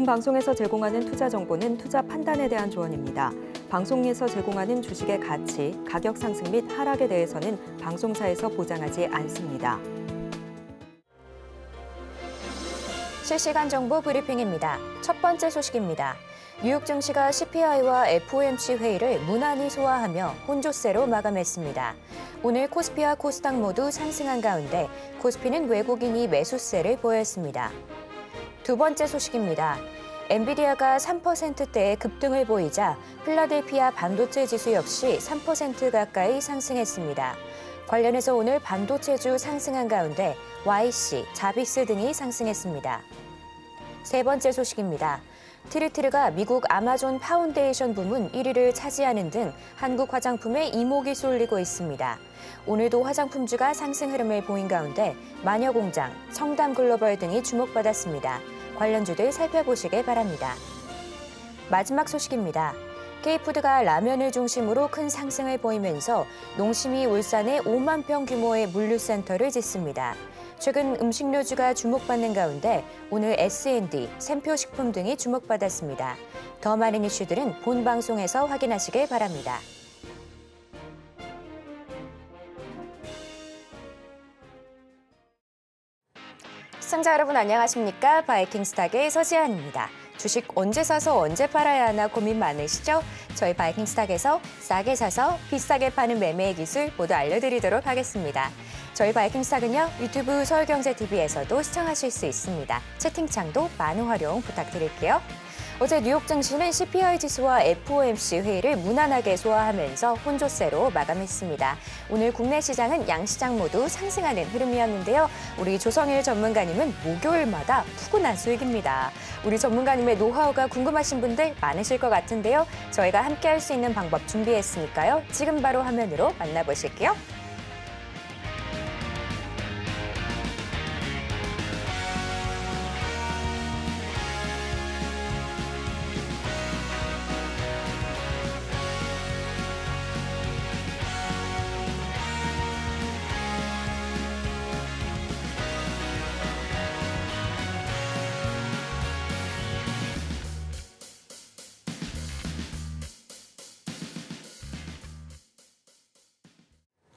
본 방송에서 제공하는 투자 정보는 투자 판단에 대한 조언입니다. 방송에서 제공하는 주식의 가치, 가격 상승 및 하락에 대해서는 방송사에서 보장하지 않습니다. 실시간 정보 브리핑입니다. 첫 번째 소식입니다. 뉴욕 증시가 CPI와 FOMC 회의를 무난히 소화하며 혼조세로 마감했습니다. 오늘 코스피와 코스닥 모두 상승한 가운데 코스피는 외국인이 매수세를 보였습니다. 두 번째 소식입니다. 엔비디아가 3%대의 급등을 보이자 필라델피아 반도체 지수 역시 3% 가까이 상승했습니다. 관련해서 오늘 반도체주 상승한 가운데 YC, 자비스 등이 상승했습니다. 세 번째 소식입니다. 트리트르가 미국 아마존 파운데이션 부문 1위를 차지하는 등 한국 화장품에 이목이 쏠리고 있습니다. 오늘도 화장품주가 상승 흐름을 보인 가운데 마녀공장, 성담글로벌 등이 주목받았습니다. 관련주들 살펴보시길 바랍니다. 마지막 소식입니다. K푸드가 라면을 중심으로 큰 상승을 보이면서 농심이 울산에 5만 평 규모의 물류센터를 짓습니다. 최근 음식료주가 주목받는 가운데 오늘 S&D, 샘표식품 등이 주목받았습니다. 더 많은 이슈들은 본 방송에서 확인하시길 바랍니다. 시청자 여러분 안녕하십니까? 바이킹스탁의 서지안입니다 주식 언제 사서 언제 팔아야 하나 고민 많으시죠? 저희 바이킹스탁에서 싸게 사서 비싸게 파는 매매의 기술 모두 알려드리도록 하겠습니다. 저희 바이킹스탁은요 유튜브 서울경제TV에서도 시청하실 수 있습니다. 채팅창도 많은 활용 부탁드릴게요. 어제 뉴욕 증시는 CPI 지수와 FOMC 회의를 무난하게 소화하면서 혼조세로 마감했습니다. 오늘 국내 시장은 양시장 모두 상승하는 흐름이었는데요. 우리 조성일 전문가님은 목요일마다 푸근한 수익입니다. 우리 전문가님의 노하우가 궁금하신 분들 많으실 것 같은데요. 저희가 함께 할 수 있는 방법 준비했으니까요. 지금 바로 화면으로 만나보실게요.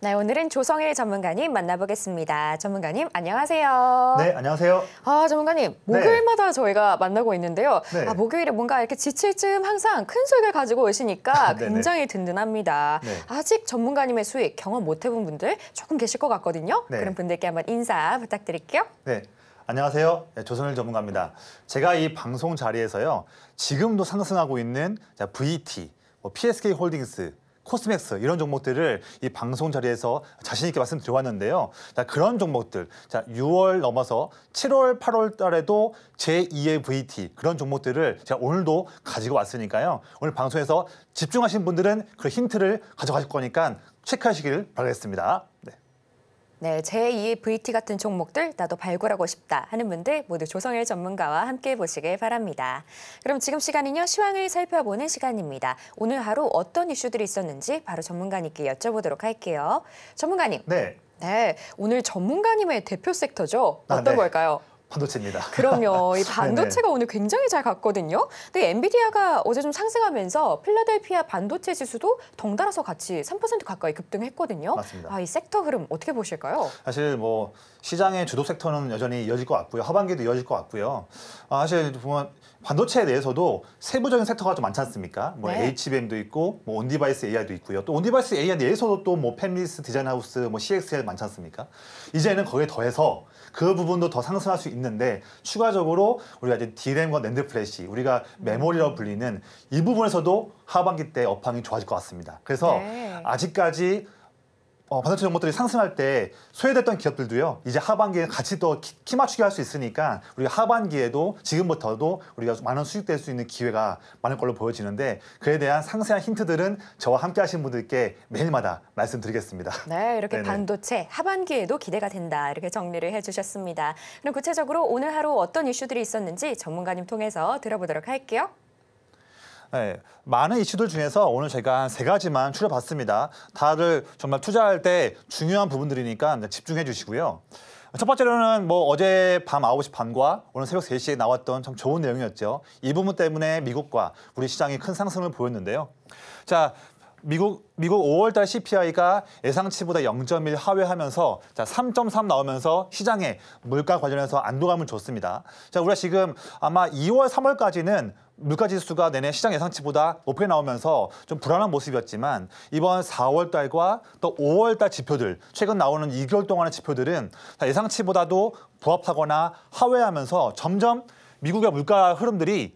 네, 오늘은 조성일 전문가님 만나보겠습니다. 전문가님, 안녕하세요. 네, 안녕하세요. 아, 전문가님, 네. 목요일마다 네. 저희가 만나고 있는데요. 네. 아, 목요일에 뭔가 이렇게 지칠 쯤 항상 큰 소액을 가지고 오시니까 아, 굉장히 든든합니다. 네. 아직 전문가님의 수익 경험 못 해본 분들 조금 계실 것 같거든요. 네. 그런 분들께 한번 인사 부탁드릴게요. 네. 안녕하세요. 네, 조선일 전문가입니다. 제가 이 방송 자리에서요. 지금도 상승하고 있는 VT, 뭐 PSK 홀딩스, 코스맥스 이런 종목들을 이 방송 자리에서 자신 있게 말씀드려왔는데요. 자, 그런 종목들 자 6월 넘어서 7월, 8월 달에도 제2의 VT 그런 종목들을 제가 오늘도 가지고 왔으니까요. 오늘 방송에서 집중하신 분들은 그 힌트를 가져가실 거니까 체크하시길 바라겠습니다. 네. 네, 제2의 VT 같은 종목들 나도 발굴하고 싶다 하는 분들 모두 조성일 전문가와 함께 보시길 바랍니다. 그럼 지금 시간은요, 시황을 살펴보는 시간입니다. 오늘 하루 어떤 이슈들이 있었는지 바로 전문가님께 여쭤보도록 할게요. 전문가님. 네. 네, 오늘 전문가님의 대표 섹터죠. 아, 어떤 아, 네. 걸까요? 반도체입니다. 그럼요. 이 반도체가 오늘 굉장히 잘 갔거든요. 근데 엔비디아가 어제 좀 상승하면서 필라델피아 반도체 지수도 덩달아서 같이 3% 가까이 급등했거든요. 맞습니다. 아, 이 섹터 흐름 어떻게 보실까요? 사실 뭐 시장의 주도 섹터는 여전히 이어질 것 같고요. 하반기도 이어질 것 같고요. 아, 사실 보면 반도체에 대해서도 세부적인 섹터가 좀 많지 않습니까? 뭐 네. HBM도 있고 뭐 온디바이스 AI도 있고요. 또 온디바이스 AI 내에서도 또뭐 팹리스 디자인 하우스 뭐 CXL 많지 않습니까? 이제는 거기에 더해서 그 부분도 더 상승할 수 있는데 추가적으로 우리가 이제 DRAM과 랜드 플래시 우리가 음. 메모리라고 불리는 이 부분에서도 하반기 때 업황이 좋아질 것 같습니다. 그래서 네. 아직까지 어, 반도체 정보들이 상승할 때 소외됐던 기업들도요. 이제 하반기에 같이 더 키 맞추게 할 수 있으니까 우리가 하반기에도 지금부터도 우리가 많은 수익될 수 있는 기회가 많을 걸로 보여지는데 그에 대한 상세한 힌트들은 저와 함께 하신 분들께 매일마다 말씀드리겠습니다. 네, 이렇게 네네. 반도체 하반기에도 기대가 된다. 이렇게 정리를 해주셨습니다. 그럼 구체적으로 오늘 하루 어떤 이슈들이 있었는지 전문가님 통해서 들어보도록 할게요. 네, 많은 이슈들 중에서 오늘 제가 한 세 가지만 추려봤습니다. 다들 정말 투자할 때 중요한 부분들이니까 집중해 주시고요. 첫 번째로는 뭐 어제 밤 9시 반과 오늘 새벽 3시에 나왔던 참 좋은 내용이었죠. 이 부분 때문에 미국과 우리 시장이 큰 상승을 보였는데요. 자, 미국 미국 5월달 CPI가 예상치보다 0.1 하회하면서 자3.3 나오면서 시장에 물가 관련해서 안도감을 줬습니다. 자 우리가 지금 아마 2월 3월까지는 물가 지수가 내내 시장 예상치보다 높게 나오면서 좀 불안한 모습이었지만 이번 4월 달과 또 5월 달 지표들 최근 나오는 2개월 동안의 지표들은 예상치보다도 부합하거나 하회하면서 점점 미국의 물가 흐름들이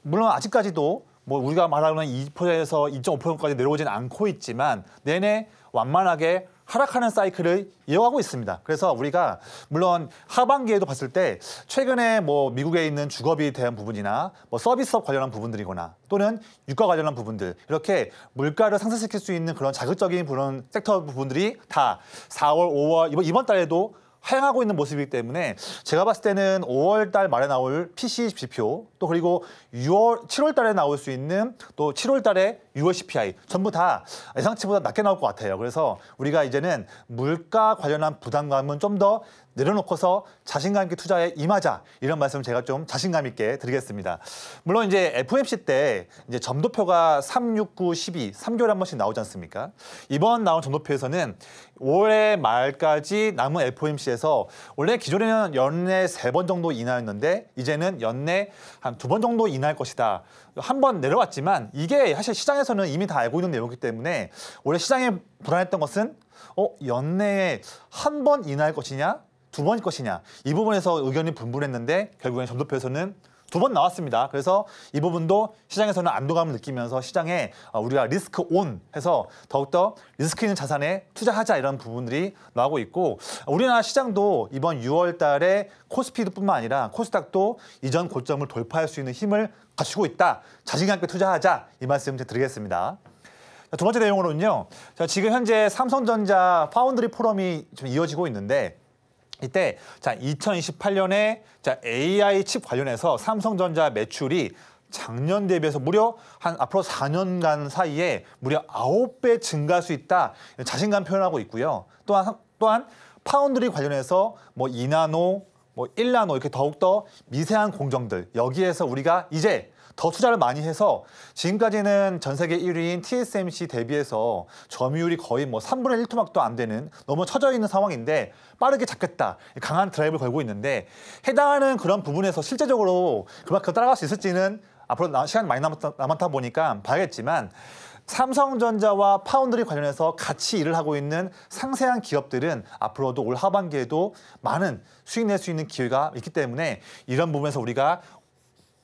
물론 아직까지도 뭐 우리가 말하는 2%에서 2.5%까지 내려오진 않고 있지만 내내 완만하게 하락하는 사이클을 이어가고 있습니다. 그래서 우리가 물론 하반기에도 봤을 때 최근에 뭐 미국에 있는 주거비에 대한 부분이나 뭐 서비스업 관련한 부분들이거나 또는 유가 관련한 부분들 이렇게 물가를 상승시킬 수 있는 그런 자극적인 그런 섹터 부분들이 다 4월, 5월 이번 이번 달에도 하향하고 있는 모습이기 때문에 제가 봤을 때는 5월 달 말에 나올 PCE 지표 또 그리고 6월 7월 달에 나올 수 있는 또 7월 달에 6월 CPI 전부 다 예상치보다 낮게 나올 것 같아요. 그래서 우리가 이제는 물가 관련한 부담감은 좀더 내려놓고서 자신감 있게 투자에 임하자 이런 말씀 을 제가 좀 자신감 있게 드리겠습니다. 물론 이제 FMC o 때 이제 점도표가 3, 6, 9, 12 3개월에 한 번씩 나오지 않습니까? 이번 나온 점도표에서는 올해 말까지 남은 FOMC에서 원래 기존에는 연내 세 번 정도 인하였는데 이제는 연내 한 두 번 정도 인할 것이다. 한 번 내려왔지만 이게 사실 시장에서는 이미 다 알고 있는 내용이기 때문에 원래 시장에 불안했던 것은 어 연내에 한 번인할 것이냐 두 번이 것이냐 이 부분에서 의견이 분분했는데 결국엔 점도표에서는 두 번 나왔습니다. 그래서 이 부분도 시장에서는 안도감을 느끼면서 시장에 어, 우리가 리스크 온 해서 더욱더 리스크 있는 자산에 투자하자 이런 부분들이 나오고 있고 우리나라 시장도 이번 6월 달에 코스피뿐만 아니라 코스닥도 이전 고점을 돌파할 수 있는 힘을 갖추고 있다. 자신감 있게 투자하자 이 말씀 드리겠습니다. 두 번째 내용으로는요. 지금 현재 삼성전자 파운드리 포럼이 좀 이어지고 있는데 이때 자 2028년에 자 AI 칩 관련해서 삼성전자 매출이 작년 대비해서 무려 한 앞으로 4년간 사이에 무려 9배 증가할 수 있다 자신감 표현하고 있고요. 또한 또한 파운드리 관련해서 뭐 2나노, 뭐 1나노 이렇게 더욱더 미세한 공정들 여기에서 우리가 이제 더 투자를 많이 해서 지금까지는 전 세계 1위인 TSMC 대비해서 점유율이 거의 뭐 3분의 1토막도 안 되는 너무 처져 있는 상황인데 빠르게 잡겠다 강한 드라이브를 걸고 있는데 해당하는 그런 부분에서 실제적으로 그만큼 따라갈 수 있을지는 앞으로 시간 많이 남았다, 남았다 보니까 봐야겠지만 삼성전자와 파운드리 관련해서 같이 일을 하고 있는 상세한 기업들은 앞으로도 올 하반기에도 많은 수익 낼 수 있는 기회가 있기 때문에 이런 부분에서 우리가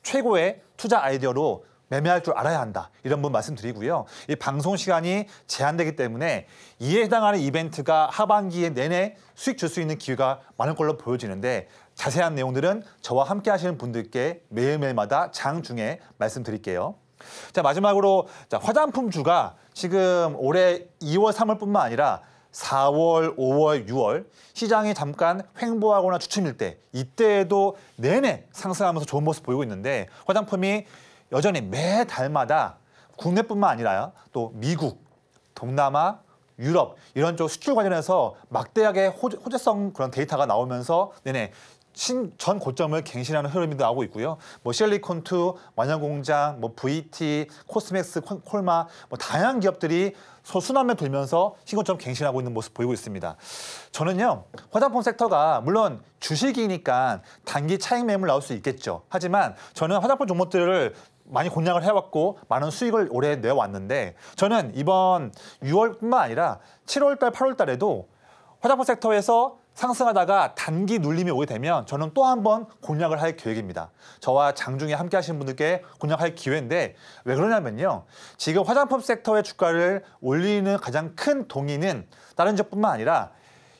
최고의 투자 아이디어로 매매할 줄 알아야 한다. 이런 분 말씀드리고요. 이 방송 시간이 제한되기 때문에 이에 해당하는 이벤트가 하반기에 내내 수익 줄 수 있는 기회가 많은 걸로 보여지는데 자세한 내용들은 저와 함께 하시는 분들께 매일매일마다 장중에 말씀드릴게요. 자 마지막으로 자, 화장품 주가 지금 올해 2월, 3월뿐만 아니라 4월, 5월, 6월 시장이 잠깐 횡보하거나 주춤일 때 이때에도 내내 상승하면서 좋은 모습 보이고 있는데 화장품이 여전히 매 달마다 국내뿐만 아니라 또 미국, 동남아, 유럽 이런 쪽 수출 관련해서 막대하게 호재성 그런 데이터가 나오면서 내내 신, 전 고점을 갱신하는 흐름이 나오고 있고요. 뭐 실리콘투, 완연공장, 뭐 VT, 코스맥스, 콜마 뭐 다양한 기업들이 소수남에 돌면서 신고점 갱신하고 있는 모습 보이고 있습니다. 저는요. 화장품 섹터가 물론 주식이니까 단기 차익 매물 나올 수 있겠죠. 하지만 저는 화장품 종목들을 많이 공략을 해왔고 많은 수익을 올해 내왔는데 저는 이번 6월뿐만 아니라 7월달, 8월달에도 화장품 섹터에서 상승하다가 단기 눌림이 오게 되면 저는 또 한 번 공략을 할 계획입니다. 저와 장중에 함께 하신 분들께 공략할 기회인데 왜 그러냐면요. 지금 화장품 섹터의 주가를 올리는 가장 큰동의는 다른 지역뿐만 아니라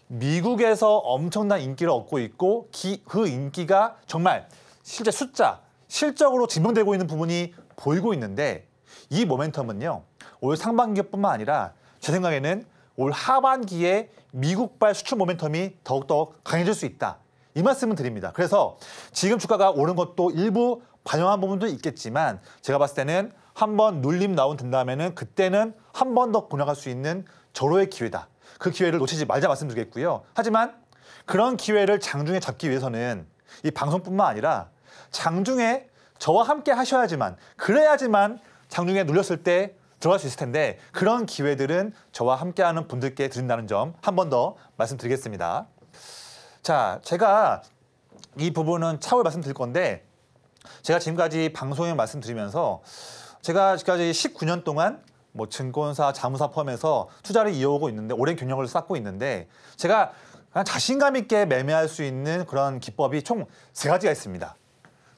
미국에서 엄청난 인기를 얻고 있고 기, 그 인기가 정말 실제 숫자, 실적으로 증명되고 있는 부분이 보이고 있는데 이 모멘텀은요. 올 상반기뿐만 아니라 제 생각에는 올 하반기에 미국발 수출 모멘텀이 더욱더 강해질 수 있다. 이 말씀을 드립니다. 그래서 지금 주가가 오른 것도 일부 반영한 부분도 있겠지만 제가 봤을 때는 한번 눌림 나온 된다면은 그때는 한 번더 공략할 수 있는 절호의 기회다. 그 기회를 놓치지 말자 말씀드리겠고요. 하지만 그런 기회를 장중에 잡기 위해서는 이 방송뿐만 아니라 장중에 저와 함께 하셔야지만 그래야지만 장중에 눌렸을 때 들어갈 수 있을 텐데 그런 기회들은 저와 함께하는 분들께 드린다는 점 한 번 더 말씀드리겠습니다. 자, 제가 이 부분은 차후에 말씀드릴 건데 제가 지금까지 방송에 말씀드리면서 제가 지금까지 19년 동안 뭐 증권사, 자문사 포함해서 투자를 이어오고 있는데 오랜 경력을 쌓고 있는데 제가 그냥 자신감 있게 매매할 수 있는 그런 기법이 총 세 가지가 있습니다.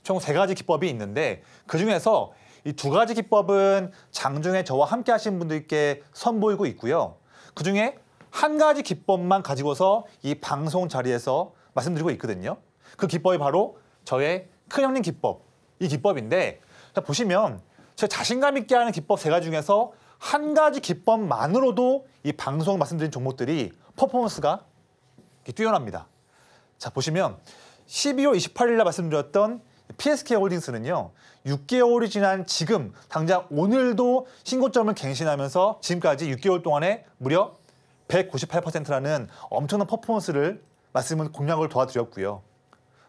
총 세 가지 기법이 있는데 그 중에서 이두 가지 기법은 장중에 저와 함께 하신 분들께 선보이고 있고요. 그중에 한 가지 기법만 가지고서 이 방송 자리에서 말씀드리고 있거든요. 그 기법이 바로 저의 큰형님 기법, 이 기법인데 자, 보시면 제 자신감 있게 하는 기법 세 가지 중에서 한 가지 기법만으로도 이 방송 말씀드린 종목들이 퍼포먼스가 뛰어납니다. 자 보시면 12월 28일 날 말씀드렸던 PSK 홀딩스는요. 6개월이 지난 지금 당장 오늘도 신고점을 갱신하면서 지금까지 6개월 동안에 무려 198%라는 엄청난 퍼포먼스를 말씀을 공략을 도와드렸고요.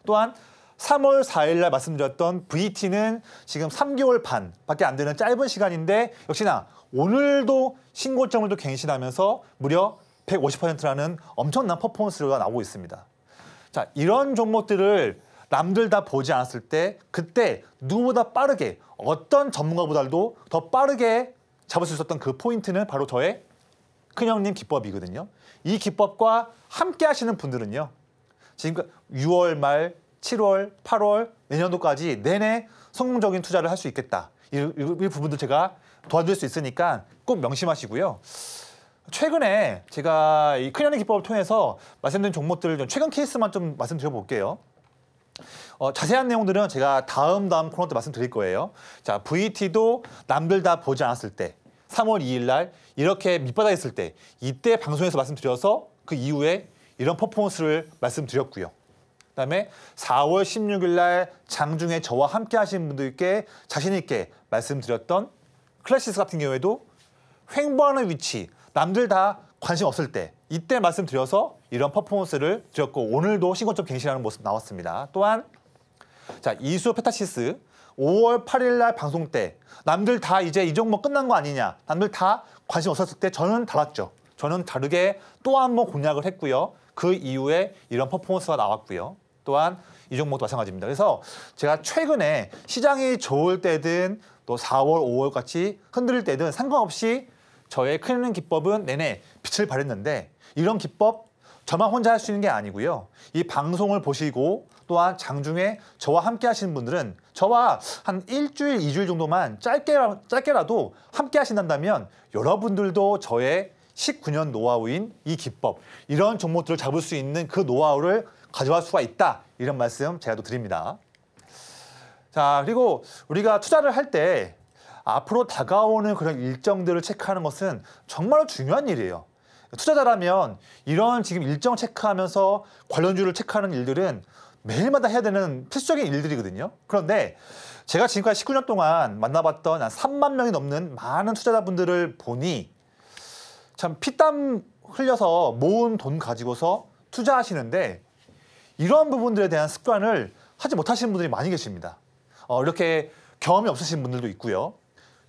또한 3월 4일 날 말씀드렸던 VT는 지금 3개월 반밖에 안 되는 짧은 시간인데 역시나 오늘도 신고점을 또 갱신하면서 무려 150%라는 엄청난 퍼포먼스가 나오고 있습니다. 자, 이런 종목들을 남들 다 보지 않았을 때 그때 누구보다 빠르게 어떤 전문가보다도 더 빠르게 잡을 수 있었던 그 포인트는 바로 저의 큰형님 기법이거든요. 이 기법과 함께 하시는 분들은요. 지금 6월 말, 7월, 8월, 내년도까지 내내 성공적인 투자를 할 수 있겠다. 이, 이, 이 부분도 제가 도와줄 수 있으니까 꼭 명심하시고요. 최근에 제가 이 큰형님 기법을 통해서 말씀드린 종목들을 좀 최근 케이스만 좀 말씀드려 볼게요. 어, 자세한 내용들은 제가 다음 다음 코너 때 말씀드릴 거예요. 자, VT도 남들 다 보지 않았을 때 3월 2일 날 이렇게 밑바닥에 있을 때 이때 방송에서 말씀드려서 그 이후에 이런 퍼포먼스를 말씀드렸고요. 그다음에 4월 16일 날 장중에 저와 함께 하신 분들께 자신 있게 말씀드렸던 클래시스 같은 경우에도 횡보하는 위치, 남들 다 관심 없을 때 이때 말씀드려서 이런 퍼포먼스를 드렸고 오늘도 신고점 갱신하는 모습 나왔습니다. 또한 자 이수 페타시스 5월 8일 날 방송 때 남들 다 이제 이 종목 끝난 거 아니냐 남들 다 관심 없었을 때 저는 달았죠. 저는 다르게 또 한 번 공략을 했고요. 그 이후에 이런 퍼포먼스가 나왔고요. 또한 이 종목도 마찬가지입니다. 그래서 제가 최근에 시장이 좋을 때든 또 4월, 5월 같이 흔들릴 때든 상관없이 저의 크리는 기법은 내내 빛을 발했는데 이런 기법 저만 혼자 할 수 있는 게 아니고요. 이 방송을 보시고 또한 장중에 저와 함께 하시는 분들은 저와 한 일주일, 이주일 정도만 짧게, 짧게라도 함께 하신다면 여러분들도 저의 19년 노하우인 이 기법, 이런 종목들을 잡을 수 있는 그 노하우를 가져갈 수가 있다. 이런 말씀 제가 또 드립니다. 자, 그리고 우리가 투자를 할때 앞으로 다가오는 그런 일정들을 체크하는 것은 정말로 중요한 일이에요. 투자자라면 이런 지금 일정 체크하면서 관련주를 체크하는 일들은 매일마다 해야 되는 필수적인 일들이거든요. 그런데 제가 지금까지 19년 동안 만나봤던 한 3만 명이 넘는 많은 투자자분들을 보니 참 피땀 흘려서 모은 돈 가지고서 투자하시는데 이러한 부분들에 대한 습관을 하지 못하시는 분들이 많이 계십니다. 어, 이렇게 경험이 없으신 분들도 있고요.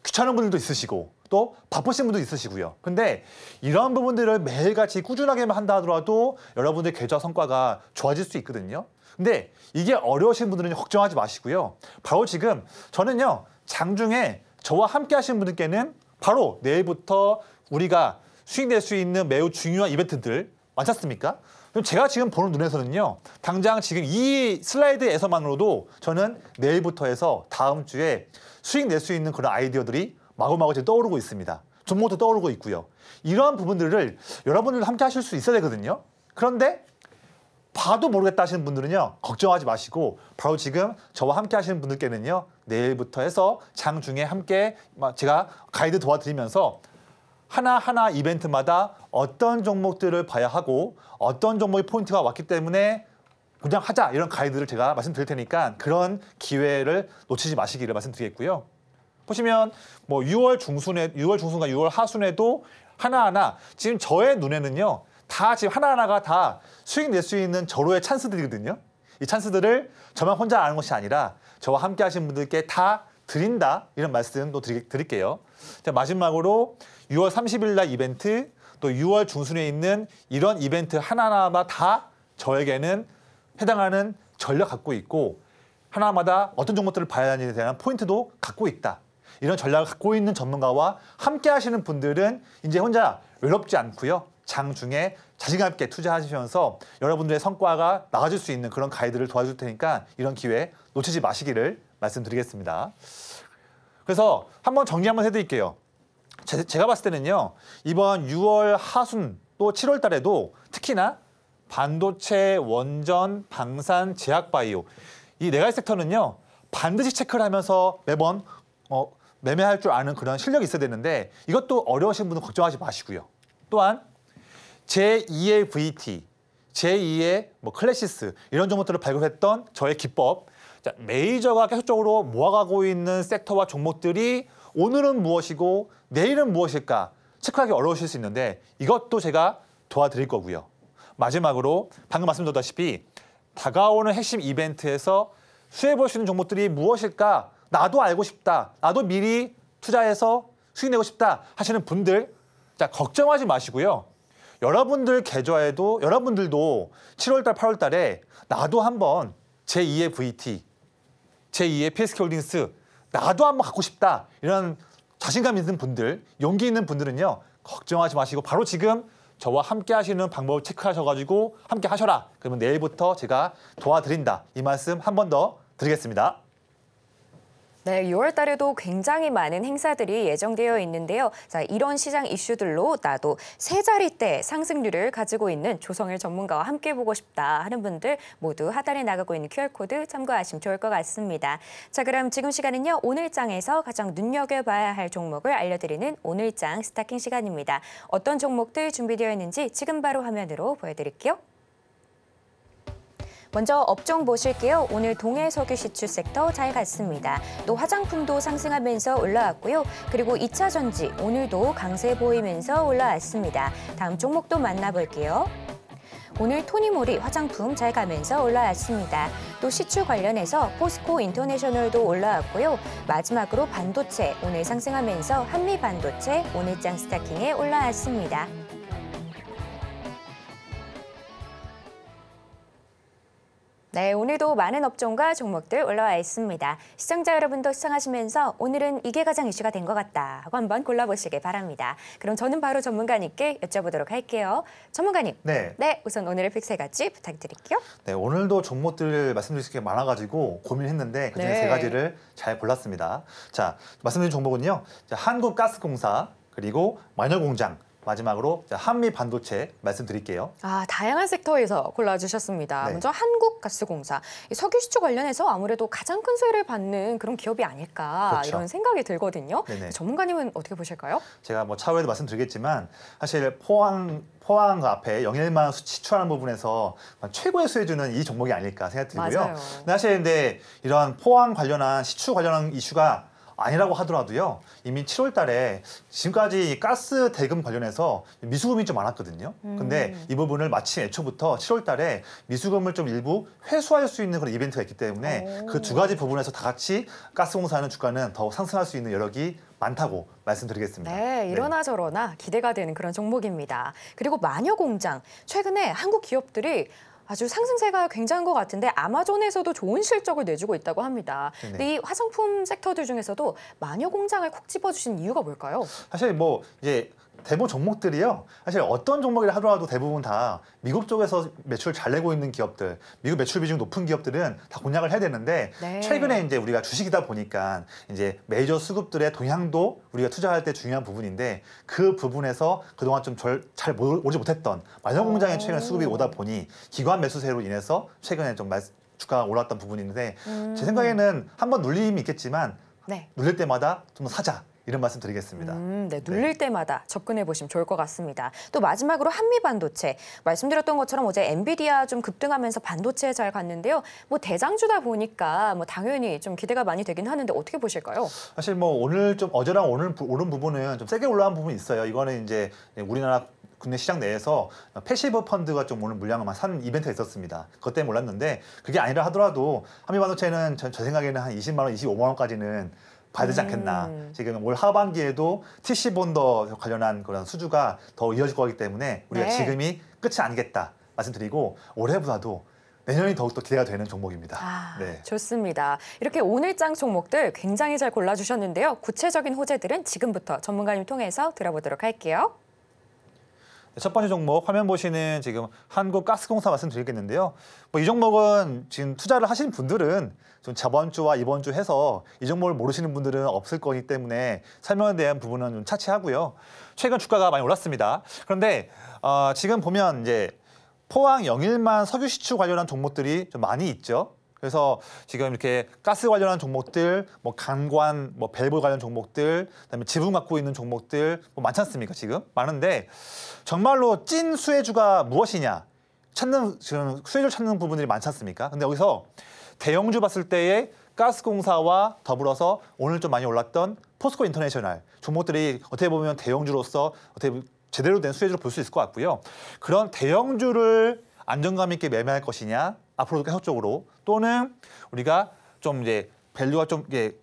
귀찮은 분들도 있으시고 또 바쁘신 분도 있으시고요. 근데 이러한 부분들을 매일같이 꾸준하게만 한다 하더라도 여러분들 계좌 성과가 좋아질 수 있거든요. 근데 이게 어려우신 분들은 걱정하지 마시고요. 바로 지금 저는요. 장중에 저와 함께 하신 분들께는 바로 내일부터 우리가 수익 될수 있는 매우 중요한 이벤트들 많지 않습니까? 그럼 제가 지금 보는 눈에서는요. 당장 지금 이 슬라이드에서만으로도 저는 내일부터 해서 다음 주에 수익 낼 수 있는 그런 아이디어들이 마구마구 지금 떠오르고 있습니다. 종목도 떠오르고 있고요. 이러한 부분들을 여러분들도 함께 하실 수 있어야 되거든요. 그런데 봐도 모르겠다 하시는 분들은요. 걱정하지 마시고 바로 지금 저와 함께 하시는 분들께는요. 내일부터 해서 장중에 함께 제가 가이드 도와드리면서 하나하나 이벤트마다 어떤 종목들을 봐야 하고 어떤 종목의 포인트가 왔기 때문에 그냥 하자 이런 가이드를 제가 말씀드릴 테니까 그런 기회를 놓치지 마시기를 말씀드리겠고요. 보시면 뭐 6월 중순에 6월 중순과 6월 하순에도 하나하나 지금 저의 눈에는요. 다 지금 하나하나가 다 수익 낼 수 있는 절호의 찬스들이거든요. 이 찬스들을 저만 혼자 아는 것이 아니라 저와 함께 하신 분들께 다 드린다 이런 말씀도 드리, 드릴게요. 마지막으로 6월 30일 날 이벤트 또 6월 중순에 있는 이런 이벤트 하나하나마다 저에게는 해당하는 전략 갖고 있고 하나마다 어떤 종목들을 봐야 하는지에 대한 포인트도 갖고 있다. 이런 전략을 갖고 있는 전문가와 함께 하시는 분들은 이제 혼자 외롭지 않고요. 장중에 자신감 있게 투자하시면서 여러분들의 성과가 나아질 수 있는 그런 가이드를 도와줄 테니까 이런 기회 놓치지 마시기를 말씀드리겠습니다. 그래서 한번 정리 한번 해드릴게요. 제, 가 봤을 때는요. 이번 6월 하순 또 7월 달에도 특히나 반도체, 원전, 방산, 제약 바이오 이 네 가지 섹터는요. 반드시 체크를 하면서 매번 어, 매매할 줄 아는 그런 실력이 있어야 되는데 이것도 어려우신 분은 걱정하지 마시고요. 또한 제2의 VT, 제2의 뭐 클래시스 이런 종목들을 발굴했던 저의 기법 자, 메이저가 계속적으로 모아가고 있는 섹터와 종목들이 오늘은 무엇이고 내일은 무엇일까 체크하기 어려우실 수 있는데 이것도 제가 도와드릴 거고요. 마지막으로 방금 말씀드렸다시피 다가오는 핵심 이벤트에서 수혜볼 수 있는 종목들이 무엇일까 나도 알고 싶다. 나도 미리 투자해서 수익 내고 싶다 하시는 분들 자 걱정하지 마시고요. 여러분들 계좌에도 여러분들도 7월달, 8월달에 나도 한번 제2의 VT, 제2의 PSK 홀딩스 나도 한번 갖고 싶다 이런 자신감 있는 분들, 용기 있는 분들은요. 걱정하지 마시고 바로 지금 저와 함께 하시는 방법을 체크하셔가지고 함께 하셔라. 그러면 내일부터 제가 도와드린다. 이 말씀 한 번 더 드리겠습니다. 네, 6월 달에도 굉장히 많은 행사들이 예정되어 있는데요. 자, 이런 시장 이슈들로 나도 세 자리대 상승률을 가지고 있는 조성일 전문가와 함께 보고 싶다 하는 분들 모두 하단에 나가고 있는 QR코드 참고하시면 좋을 것 같습니다. 자, 그럼 지금 시간은요. 오늘장에서 가장 눈여겨봐야 할 종목을 알려드리는 오늘장 스타킹 시간입니다. 어떤 종목들 준비되어 있는지 지금 바로 화면으로 보여드릴게요. 먼저 업종 보실게요. 오늘 동해 석유 시추 섹터 잘 갔습니다. 또 화장품도 상승하면서 올라왔고요. 그리고 2차 전지 오늘도 강세 보이면서 올라왔습니다. 다음 종목도 만나볼게요. 오늘 토니모리 화장품 잘 가면서 올라왔습니다. 또 시추 관련해서 포스코 인터내셔널도 올라왔고요. 마지막으로 반도체 오늘 상승하면서 한미 반도체 오늘장 스타킹에 올라왔습니다. 네, 오늘도 많은 업종과 종목들 올라와 있습니다. 시청자 여러분도 시청하시면서 오늘은 이게 가장 이슈가 된 것 같다 하고 한번 골라보시길 바랍니다. 그럼 저는 바로 전문가님께 여쭤보도록 할게요. 전문가님. 네. 네, 우선 오늘의 픽 세 가지 부탁드릴게요. 네, 오늘도 종목들 말씀드릴 게 많아가지고 고민했는데 그중에 네. 세 가지를 잘 골랐습니다. 자, 말씀드린 종목은요. 한국가스공사 그리고 마녀공장 마지막으로 한미 반도체 말씀드릴게요. 아, 다양한 섹터에서 골라주셨습니다. 네. 먼저 한국가스공사. 석유시추 관련해서 아무래도 가장 큰 수혜를 받는 그런 기업이 아닐까 그렇죠. 이런 생각이 들거든요. 네네. 전문가님은 어떻게 보실까요? 제가 뭐 차후에도 말씀드리겠지만 사실 포항 포항 앞에 영일만 수치하는 부분에서 최고의 수혜주는 이 종목이 아닐까 생각 들고요. 맞아요. 사실 근데 이런 포항 관련한 시추 관련한 이슈가 아니라고 하더라도요. 이미 7월 달에 지금까지 가스 대금 관련해서 미수금이 좀 많았거든요. 근데 음. 이 부분을 마치 애초부터 7월 달에 미수금을 좀 일부 회수할 수 있는 그런 이벤트가 있기 때문에 그 두 가지 부분에서 다 같이 가스공사는 주가는 더 상승할 수 있는 여력이 많다고 말씀드리겠습니다. 네, 이러나 네. 저러나 기대가 되는 그런 종목입니다. 그리고 마녀공장, 최근에 한국 기업들이 아주 상승세가 굉장한 것 같은데 아마존에서도 좋은 실적을 내주고 있다고 합니다. 네 근데 이 화장품 섹터들 중에서도 마녀 공장을 콕 집어주신 이유가 뭘까요? 사실 뭐 이제 대부 분 종목들이요. 사실 어떤 종목이라 하더라도 대부분 다 미국 쪽에서 매출 잘 내고 있는 기업들, 미국 매출 비중 높은 기업들은 다 공략을 해야 되는데 네. 최근에 이제 우리가 주식이다 보니까 이제 메이저 수급들의 동향도 우리가 투자할 때 중요한 부분인데 그 부분에서 그동안 좀 잘 오지 못했던 완성 공장의 최근 수급이 오다 보니 기관 매수세로 인해서 최근에 좀 말, 주가가 올랐던 부분인데 음. 제 생각에는 한번 눌림이 있겠지만 네. 눌릴 때마다 좀 더 사자 이런 말씀 드리겠습니다. 음, 네, 네. 눌릴 네. 때마다 접근해 보시면 좋을 것 같습니다. 또 마지막으로 한미 반도체 말씀드렸던 것처럼 어제 엔비디아 좀 급등하면서 반도체에 잘 갔는데요. 뭐 대장주다 보니까 뭐 당연히 좀 기대가 많이 되긴 하는데 어떻게 보실까요? 사실 뭐 오늘 좀 어제랑 오늘 오른 부분은 좀 세게 올라온 부분이 있어요. 이거는 이제 우리나라 국내 시장 내에서 패시브 펀드가 좀 오늘 물량을 막 사는 이벤트가 있었습니다. 그것 때문에 몰랐는데 그게 아니라 하더라도 한미반도체는 전, 제 생각에는 한 20만 원, 25만 원까지는 봐야 되지 않겠나. 음. 지금 올 하반기에도 TC 본더 관련한 그런 수주가 더 이어질 거기 때문에 우리가 네. 지금이 끝이 아니겠다 말씀드리고 올해보다도 내년이 더욱더 기대가 되는 종목입니다. 아, 네. 좋습니다. 이렇게 오늘장 종목들 굉장히 잘 골라주셨는데요. 구체적인 호재들은 지금부터 전문가님 통해서 들어보도록 할게요. 첫 번째 종목 화면 보시는 지금 한국가스공사 말씀드리겠는데요. 뭐 이 종목은 지금 투자를 하신 분들은 좀 저번 주와 이번 주 해서 이 종목을 모르시는 분들은 없을 거기 때문에 설명에 대한 부분은 좀 차치하고요. 최근 주가가 많이 올랐습니다. 그런데 어, 지금 보면 이제 포항 영일만 석유시추 관련한 종목들이 좀 많이 있죠. 그래서 지금 이렇게 가스 관련한 종목들, 뭐강관뭐 뭐 밸브 관련 종목들, 그다음에 지분 갖고 있는 종목들 뭐 많지 않습니까? 지금 많은데 정말로 찐 수혜주가 무엇이냐 찾는 지금 수혜주 찾는 부분들이 많지 않습니까? 근데 여기서 대형주 봤을 때에 가스공사와 더불어서 오늘 좀 많이 올랐던 포스코 인터내셔널 종목들이 어떻게 보면 대형주로서 어떻게 제대로 된 수혜주로 볼수 있을 것 같고요. 그런 대형주를 안정감 있게 매매할 것이냐 앞으로도 계속적으로 또는 우리가 좀 이제 밸류가 좀 이게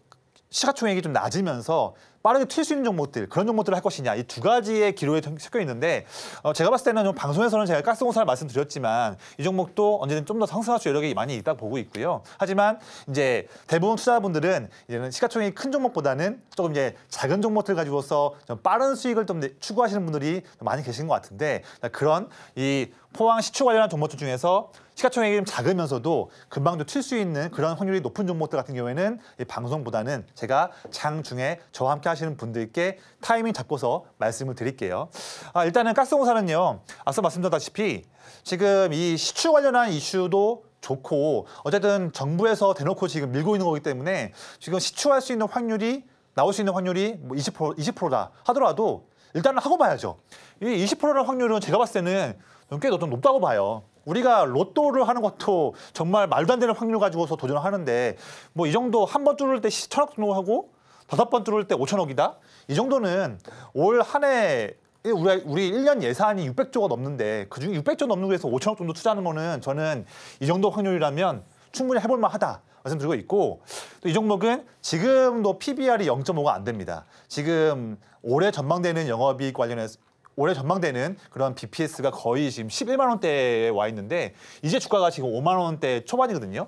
시가총액이 좀 낮으면서 빠르게 튈 수 있는 종목들 그런 종목들을 할 것이냐 이 두 가지의 기로에 섞여 있는데 어, 제가 봤을 때는 좀 방송에서는 제가 가스공사를 말씀드렸지만 이 종목도 언제든 좀 더 상승할 수 여력이 많이 있다 고 보고 있고요. 하지만 이제 대부분 투자자분들은 이제는 시가총액이 큰 종목보다는 조금 이제 작은 종목들 가지고서 좀 빠른 수익을 좀 추구하시는 분들이 많이 계신 것 같은데 그런 이 포항 시추 관련한 종목들 중에서 시가총액이 좀 작으면서도 금방도 칠 수 있는 그런 확률이 높은 종목들 같은 경우에는 이 방송보다는 제가 장중에 저와 함께 하시는 분들께 타이밍 잡고서 말씀을 드릴게요. 아, 일단은 가스공사는요. 앞서 말씀드렸다시피 지금 이 시추 관련한 이슈도 좋고 어쨌든 정부에서 대놓고 지금 밀고 있는 거기 때문에 지금 시추할 수 있는 확률이 나올 수 있는 확률이 뭐 20%, 20%다 하더라도 일단은 하고 봐야죠. 이 20%라는 확률은 제가 봤을 때는 꽤 높다고 봐요. 우리가 로또를 하는 것도 정말 말도 안 되는 확률 가지고서 도전하는데 뭐 이 정도 한 번 뚫을 때1 0 천억 정도하고 다섯 번 뚫을 때 5천억이다? 이 정도는 올 한해 우리 우리 1년 예산이 600조가 넘는데 그중에 600조 넘는 거에서 5천억 정도 투자하는 거는 저는 이 정도 확률이라면 충분히 해볼 만하다 말씀드리고 있고 또 이 종목은 지금도 PBR이 0.5가 안 됩니다. 지금 올해 전망되는 영업이익 관련해서 올해 전망되는 그런 BPS가 거의 지금 11만 원대에 와 있는데 이제 주가가 지금 5만 원대 초반이거든요.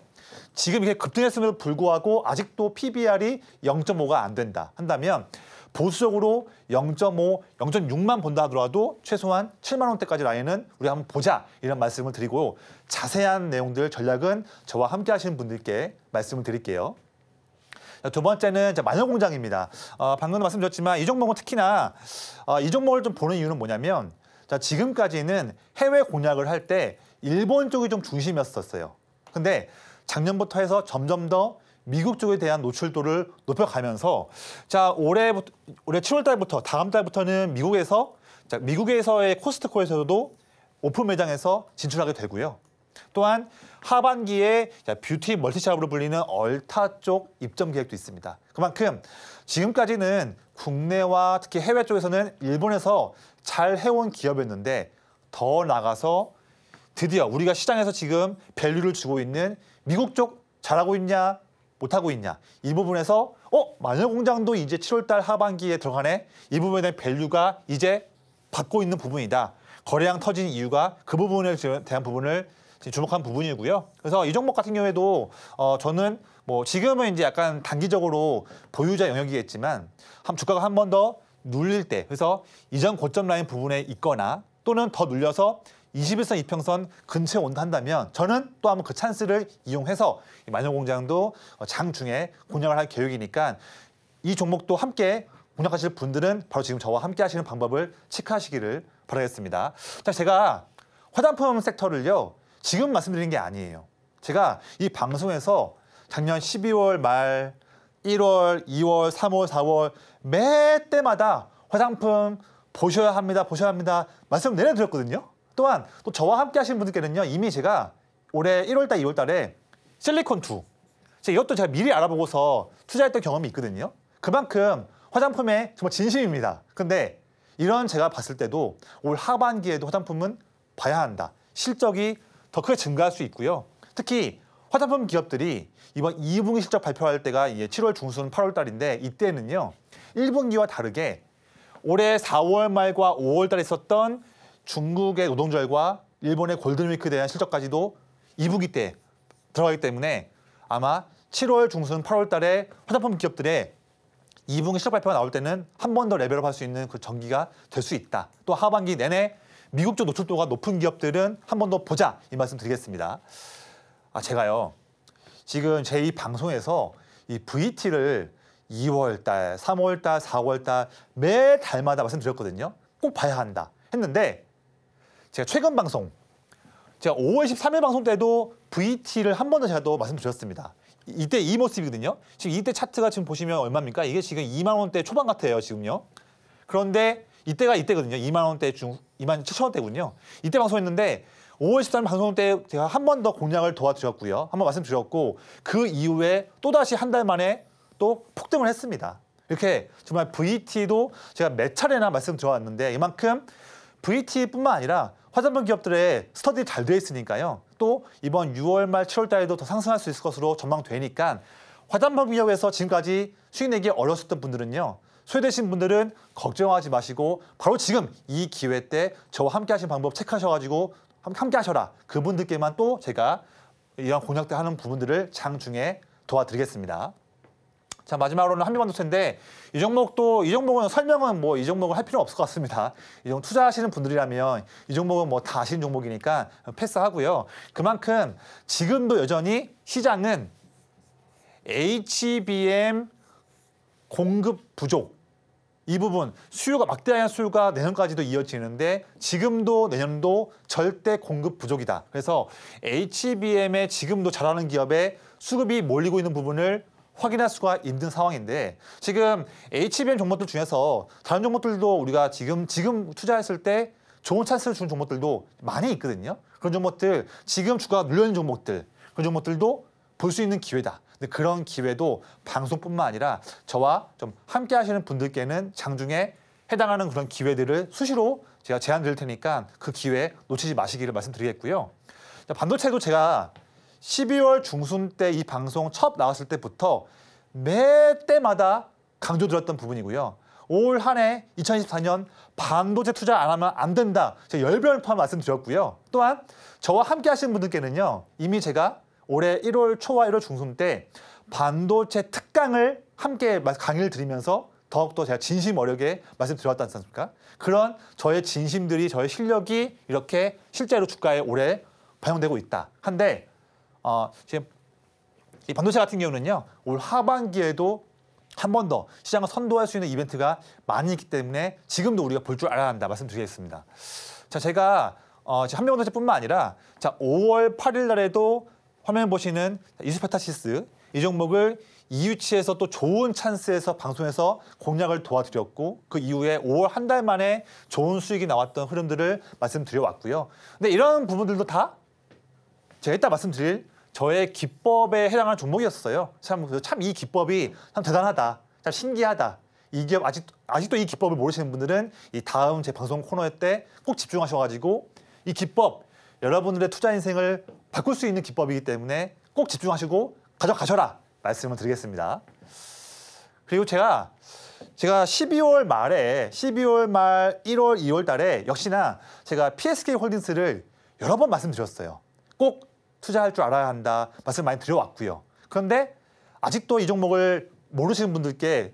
지금 이게 급등했음에도 불구하고 아직도 PBR이 0.5가 안 된다 한다면 보수적으로 0.5, 0.6만 본다 하더라도 최소한 7만 원대까지 라인은 우리 한번 보자 이런 말씀을 드리고 자세한 내용들 전략은 저와 함께 하시는 분들께 말씀을 드릴게요. 두 번째는 마녀공장입니다. 어, 방금 말씀드렸지만 이 종목은 특히나 어, 이 종목을 좀 보는 이유는 뭐냐면 자, 지금까지는 해외 공약을할 때 일본 쪽이 좀 중심이었었어요. 근데 작년부터 해서 점점 더 미국 쪽에 대한 노출도를 높여가면서 자 올해부터 올해 7월 달부터 다음 달부터는 미국에서 자 미국에서의 코스트코에서도 오픈 매장에서 진출하게 되고요. 또한 하반기에 뷰티 멀티샵으로 불리는 얼타 쪽 입점 계획도 있습니다. 그만큼 지금까지는 국내와 특히 해외 쪽에서는 일본에서 잘 해온 기업이었는데 더 나가서 드디어 우리가 시장에서 지금 밸류를 주고 있는 미국 쪽 잘하고 있냐 못하고 있냐 이 부분에서 어 마녀 공장도 이제 7월달 하반기에 들어가네 이 부분에 밸류가 이제 받고 있는 부분이다 거래량 터진 이유가 그 부분에 대한 부분을 주목한 부분이고요. 그래서 이 종목 같은 경우에도 어, 저는 뭐 지금은 이제 약간 단기적으로 보유자 영역이겠지만 한 주가가 한 번 더 눌릴 때 그래서 이전 고점 라인 부분에 있거나 또는 더 눌려서 21선 이평선 근처에 온다 한다면 저는 또 한번 그 찬스를 이용해서 만년공장도 장중에 공략을 할 계획이니까 이 종목도 함께 공략하실 분들은 바로 지금 저와 함께 하시는 방법을 체크하시기를 바라겠습니다. 자, 제가 화장품 섹터를요. 지금 말씀드린 게 아니에요. 제가 이 방송에서 작년 12월 말, 1월, 2월, 3월, 4월 매 때마다 화장품 보셔야 합니다, 보셔야 합니다 말씀 내려드렸거든요. 또한 또 저와 함께 하신 분들께는요 이미 제가 올해 1월달, 2월달에 실리콘 2 이것도 제가 미리 알아보고서 투자했던 경험이 있거든요. 그만큼 화장품에 정말 진심입니다. 근데 이런 제가 봤을 때도 올 하반기에도 화장품은 봐야 한다. 실적이 더 크게 증가할 수 있고요. 특히 화장품 기업들이 이번 2분기 실적 발표할 때가 이제 7월 중순 8월 달인데 이때는요. 1분기와 다르게 올해 4월 말과 5월 달에 있었던 중국의 노동절과 일본의 골든위크에 대한 실적까지도 2분기 때 들어가기 때문에 아마 7월 중순 8월 달에 화장품 기업들의 2분기 실적 발표가 나올 때는 한 번 더 레벨업 할 수 있는 그 전기가 될 수 있다. 또 하반기 내내 미국적 노출도가 높은 기업들은 한 번 더 보자 이 말씀 드리겠습니다. 아 제가요 지금 제 이 방송에서 이 VT를 2월달, 3월달, 4월달 매 달마다 말씀드렸거든요. 꼭 봐야 한다 했는데 제가 최근 방송 제가 5월 13일 방송 때도 VT를 한 번 더 제가 또 말씀드렸습니다. 이때 이 모습이거든요. 지금 이때 차트가 지금 보시면 얼마입니까? 이게 지금 2만 원대 초반 같아요. 지금요. 그런데 이때가 이때거든요. 2만 원대 중 2만 7천 원대군요. 이때 방송했는데 5월 13일 방송 때 제가 한 번 더 공략을 도와드렸고요. 한 번 말씀드렸고 그 이후에 또다시 한 달 만에 또 폭등을 했습니다. 이렇게 정말 VT도 제가 몇 차례나 말씀드려왔는데 이만큼 VT뿐만 아니라 화장품 기업들의 스터디 잘 되어 있으니까요. 또 이번 6월 말 7월 달에도 더 상승할 수 있을 것으로 전망되니까 화장품 기업에서 지금까지 수익 내기 어려웠던 었 분들은요. 소외되신 분들은 걱정하지 마시고 바로 지금 이 기회 때 저와 함께 하신 방법 체크하셔가지고 함께 하셔라. 그분들께만 또 제가 이런 공약대 하는 부분들을 장중에 도와드리겠습니다. 자 마지막으로는 한미반도체인데 이 종목도 이 종목은 설명은 뭐 이 종목을 할 필요 없을 것 같습니다. 이 종목 투자하시는 분들이라면 이 종목은 뭐 다 아시는 종목이니까 패스하고요. 그만큼 지금도 여전히 시장은 HBM 공급 부족 이 부분 수요가 막대한 수요가 내년까지도 이어지는데 지금도 내년도 절대 공급 부족이다. 그래서 HBM에 지금도 잘하는 기업의 수급이 몰리고 있는 부분을 확인할 수가 있는 상황인데 지금 HBM 종목들 중에서 다른 종목들도 우리가 지금 지금 투자했을 때 좋은 찬스를 준 종목들도 많이 있거든요. 그런 종목들 지금 주가 눌려있는 종목들 그런 종목들도 볼 수 있는 기회다. 근데 그런 기회도 방송뿐만 아니라 저와 좀 함께 하시는 분들께는 장중에 해당하는 그런 기회들을 수시로 제가 제안 드릴 테니까 그 기회 놓치지 마시기를 말씀드리겠고요. 반도체도 제가 12월 중순 때 이 방송 첫 나왔을 때부터 매 때마다 강조드렸던 부분이고요. 올 한해 2024년 반도체 투자 안 하면 안 된다. 제가 열변파 말씀드렸고요. 또한 저와 함께 하시는 분들께는요. 이미 제가 올해 1월 초와 1월 중순 때 반도체 특강을 함께 강의를 드리면서 더욱더 제가 진심 어려게말씀드렸다 않습니까? 그런 저의 진심들이 저의 실력이 이렇게 실제로 주가에 올해 반영되고 있다. 한데 어, 지금 이 반도체 같은 경우는요. 올 하반기에도 한 번 더 시장을 선도할 수 있는 이벤트가 많이 있기 때문에 지금도 우리가 볼 줄 알아야 한다 말씀드리겠습니다. 자, 제가 어, 지금 한명도체뿐만 아니라 자 5월 8일 날에도 화면 보시는 이스파타시스 이 종목을 이유치에서 또 좋은 찬스에서 방송에서 공략을 도와드렸고 그 이후에 5월 한 달 만에 좋은 수익이 나왔던 흐름들을 말씀드려왔고요. 근데 이런 부분들도 다 제가 이따 말씀드릴 저의 기법에 해당하는 종목이었어요. 참참이 기법이 참 대단하다, 참 신기하다. 이 기업 아직 아직도 이 기법을 모르시는 분들은 이 다음 제 방송 코너 에때 꼭 집중하셔가지고 이 기법 여러분들의 투자 인생을 바꿀 수 있는 기법이기 때문에 꼭 집중하시고 가져가셔라 말씀을 드리겠습니다. 그리고 제가 제가 12월 말에 12월 말 1월 2월 달에 역시나 제가 PSK 홀딩스를 여러 번 말씀드렸어요. 꼭 투자할 줄 알아야 한다 말씀 많이 드려왔고요. 그런데 아직도 이 종목을 모르시는 분들께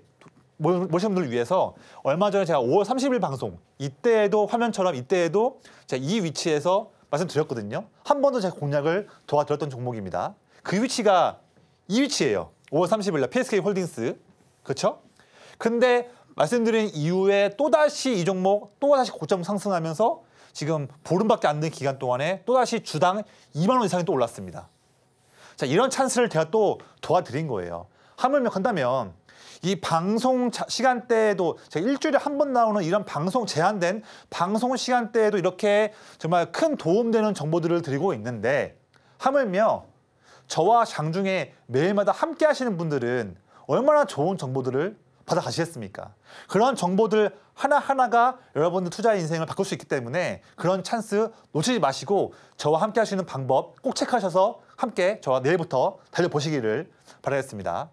모르시는 분들 위해서 얼마 전에 제가 5월 30일 방송 이때에도 화면처럼 이때에도 제가 이 위치에서 말씀드렸거든요. 한 번도 제 공략을 도와드렸던 종목입니다. 그 위치가 이 위치예요. 5월 30일 날 PSK 홀딩스. 그렇죠? 근데 말씀드린 이후에 또다시 이 종목 또다시 고점 상승하면서 지금 보름밖에 안 된 기간 동안에 또다시 주당 2만 원 이상이 또 올랐습니다. 자, 이런 찬스를 제가 또 도와드린 거예요. 하물며 간다면 이 방송 시간대에도 제가 일주일에 한 번 나오는 이런 방송 제한된 방송 시간대에도 이렇게 정말 큰 도움되는 정보들을 드리고 있는데 하물며 저와 장중에 매일마다 함께 하시는 분들은 얼마나 좋은 정보들을 받아가시겠습니까? 그런 정보들 하나하나가 여러분의 투자 인생을 바꿀 수 있기 때문에 그런 찬스 놓치지 마시고 저와 함께 하시는 방법 꼭 체크하셔서 함께 저와 내일부터 달려보시기를 바라겠습니다.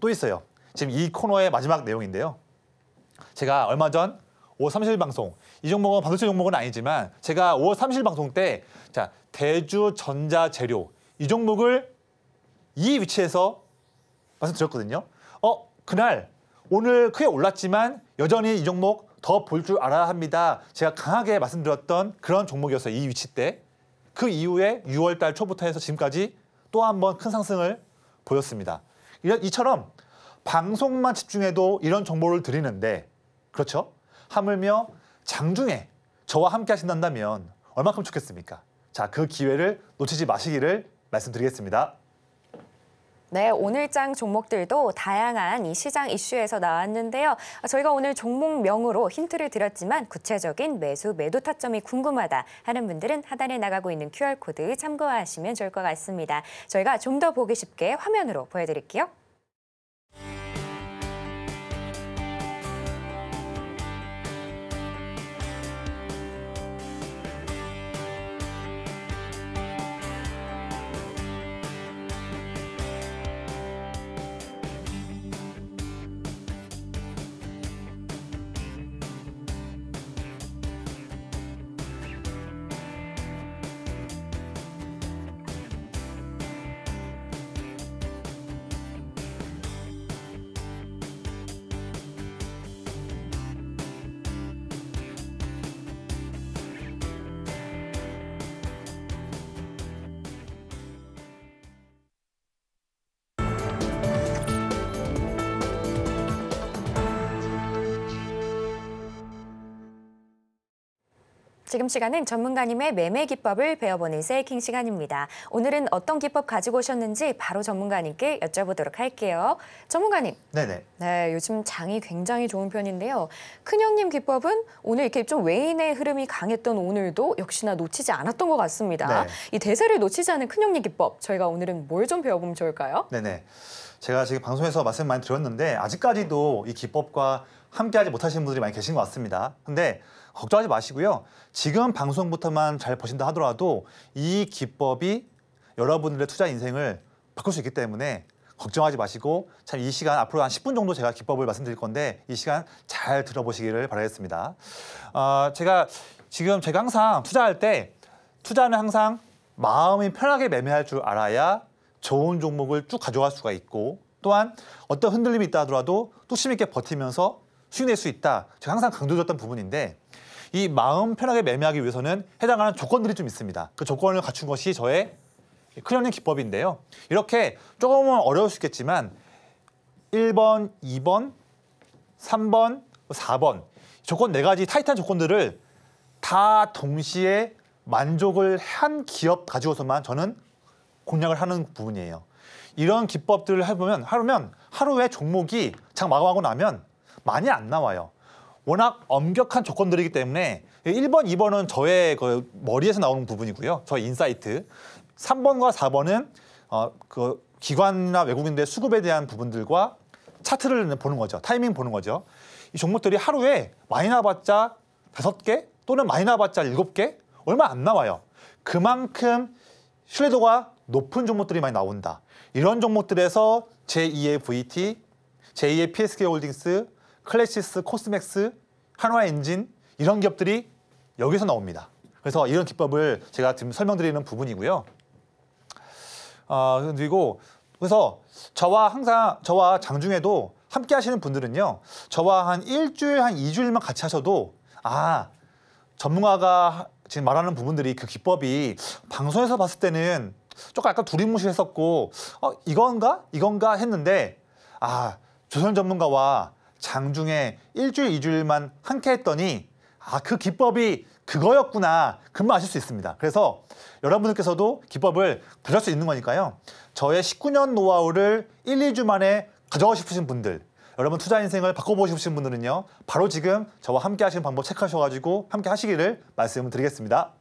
또 있어요. 지금 이 코너의 마지막 내용인데요. 제가 얼마 전 5월 30일 방송 이 종목은 반도체 종목은 아니지만 제가 5월 30일 방송 때 자, 대주 전자재료 이 종목을 이 위치에서 말씀드렸거든요. 어, 그날 오늘 크게 올랐지만 여전히 이 종목 더 볼 줄 알아야 합니다. 제가 강하게 말씀드렸던 그런 종목이었어요. 이 위치 때. 그 이후에 6월 달 초부터 해서 지금까지 또 한 번 큰 상승을 보였습니다. 이 이처럼 방송만 집중해도 이런 정보를 드리는데 그렇죠? 하물며 장중에 저와 함께 하신다면 얼마큼 좋겠습니까? 자, 그 기회를 놓치지 마시기를 말씀드리겠습니다. 네, 오늘장 종목들도 다양한 이 시장 이슈에서 나왔는데요. 저희가 오늘 종목명으로 힌트를 드렸지만 구체적인 매수, 매도 타점이 궁금하다 하는 분들은 하단에 나가고 있는 QR코드 참고하시면 좋을 것 같습니다. 저희가 좀 더 보기 쉽게 화면으로 보여드릴게요. 지금 시간은 전문가님의 매매 기법을 배워보는 세이킹 시간입니다. 오늘은 어떤 기법 가지고 오셨는지 바로 전문가님께 여쭤보도록 할게요. 전문가님. 네네. 네, 요즘 장이 굉장히 좋은 편인데요. 큰형님 기법은 오늘 이렇게 좀 외인의 흐름이 강했던 오늘도 역시나 놓치지 않았던 것 같습니다. 네. 이 대세를 놓치지 않은 큰형님 기법, 저희가 오늘은 뭘 좀 배워보면 좋을까요? 네네. 제가 지금 방송에서 말씀 많이 드렸는데 아직까지도 이 기법과 함께하지 못하시는 분들이 많이 계신 것 같습니다. 근데 걱정하지 마시고요. 지금 방송부터만 잘 보신다 하더라도 이 기법이 여러분들의 투자 인생을 바꿀 수 있기 때문에 걱정하지 마시고 참 이 시간 앞으로 한 10분 정도 제가 기법을 말씀드릴 건데 이 시간 잘 들어보시기를 바라겠습니다. 어, 제가 지금 제가 항상 투자할 때 투자는 항상 마음이 편하게 매매할 줄 알아야 좋은 종목을 쭉 가져갈 수가 있고 또한 어떤 흔들림이 있다 하더라도 뚝심 있게 버티면서 수익낼 수 있다. 제가 항상 강조드렸던 부분인데 이 마음 편하게 매매하기 위해서는 해당하는 조건들이 좀 있습니다. 그 조건을 갖춘 것이 저의 크리어링 기법인데요. 이렇게 조금은 어려울 수 있겠지만 1번, 2번, 3번, 4번 조건 4 가지 타이탄 조건들을 다 동시에 만족을 한 기업 가지고서만 저는 공략을 하는 부분이에요. 이런 기법들을 해보면 하루면 하루에 종목이 장 마감하고 나면 많이 안 나와요. 워낙 엄격한 조건들이기 때문에 1번, 2번은 저의 그 머리에서 나오는 부분이고요. 저 인사이트. 3번과 4번은 어, 그 기관이나 외국인들의 수급에 대한 부분들과 차트를 보는 거죠. 타이밍 보는 거죠. 이 종목들이 하루에 많이 나봤자 5개 또는 많이 나봤자 7개 얼마 안 나와요. 그만큼 신뢰도가 높은 종목들이 많이 나온다. 이런 종목들에서 제2의 VT, 제2의 PSK 홀딩스, 클래시스, 코스맥스, 한화 엔진 이런 기업들이 여기서 나옵니다. 그래서 이런 기법을 제가 지금 설명드리는 부분이고요. 어, 그리고 그래서 저와 항상 저와 장중에도 함께 하시는 분들은요. 저와 한 일주일, 한 이주일만 같이 하셔도 아, 전문가가 지금 말하는 부분들이 그 기법이 방송에서 봤을 때는 조금 약간 두리뭉실했었고 어, 이건가? 이건가? 했는데 아, 조선 전문가와 장중에 일주일, 이주일만 함께 했더니 아, 그 기법이 그거였구나. 금방 아실 수 있습니다. 그래서 여러분들께서도 기법을 배울 수 있는 거니까요. 저의 19년 노하우를 1, 2주 만에 가져가고 싶으신 분들, 여러분 투자 인생을 바꿔보고 싶으신 분들은요. 바로 지금 저와 함께 하시는 방법 체크하셔가지고 함께 하시기를 말씀드리겠습니다.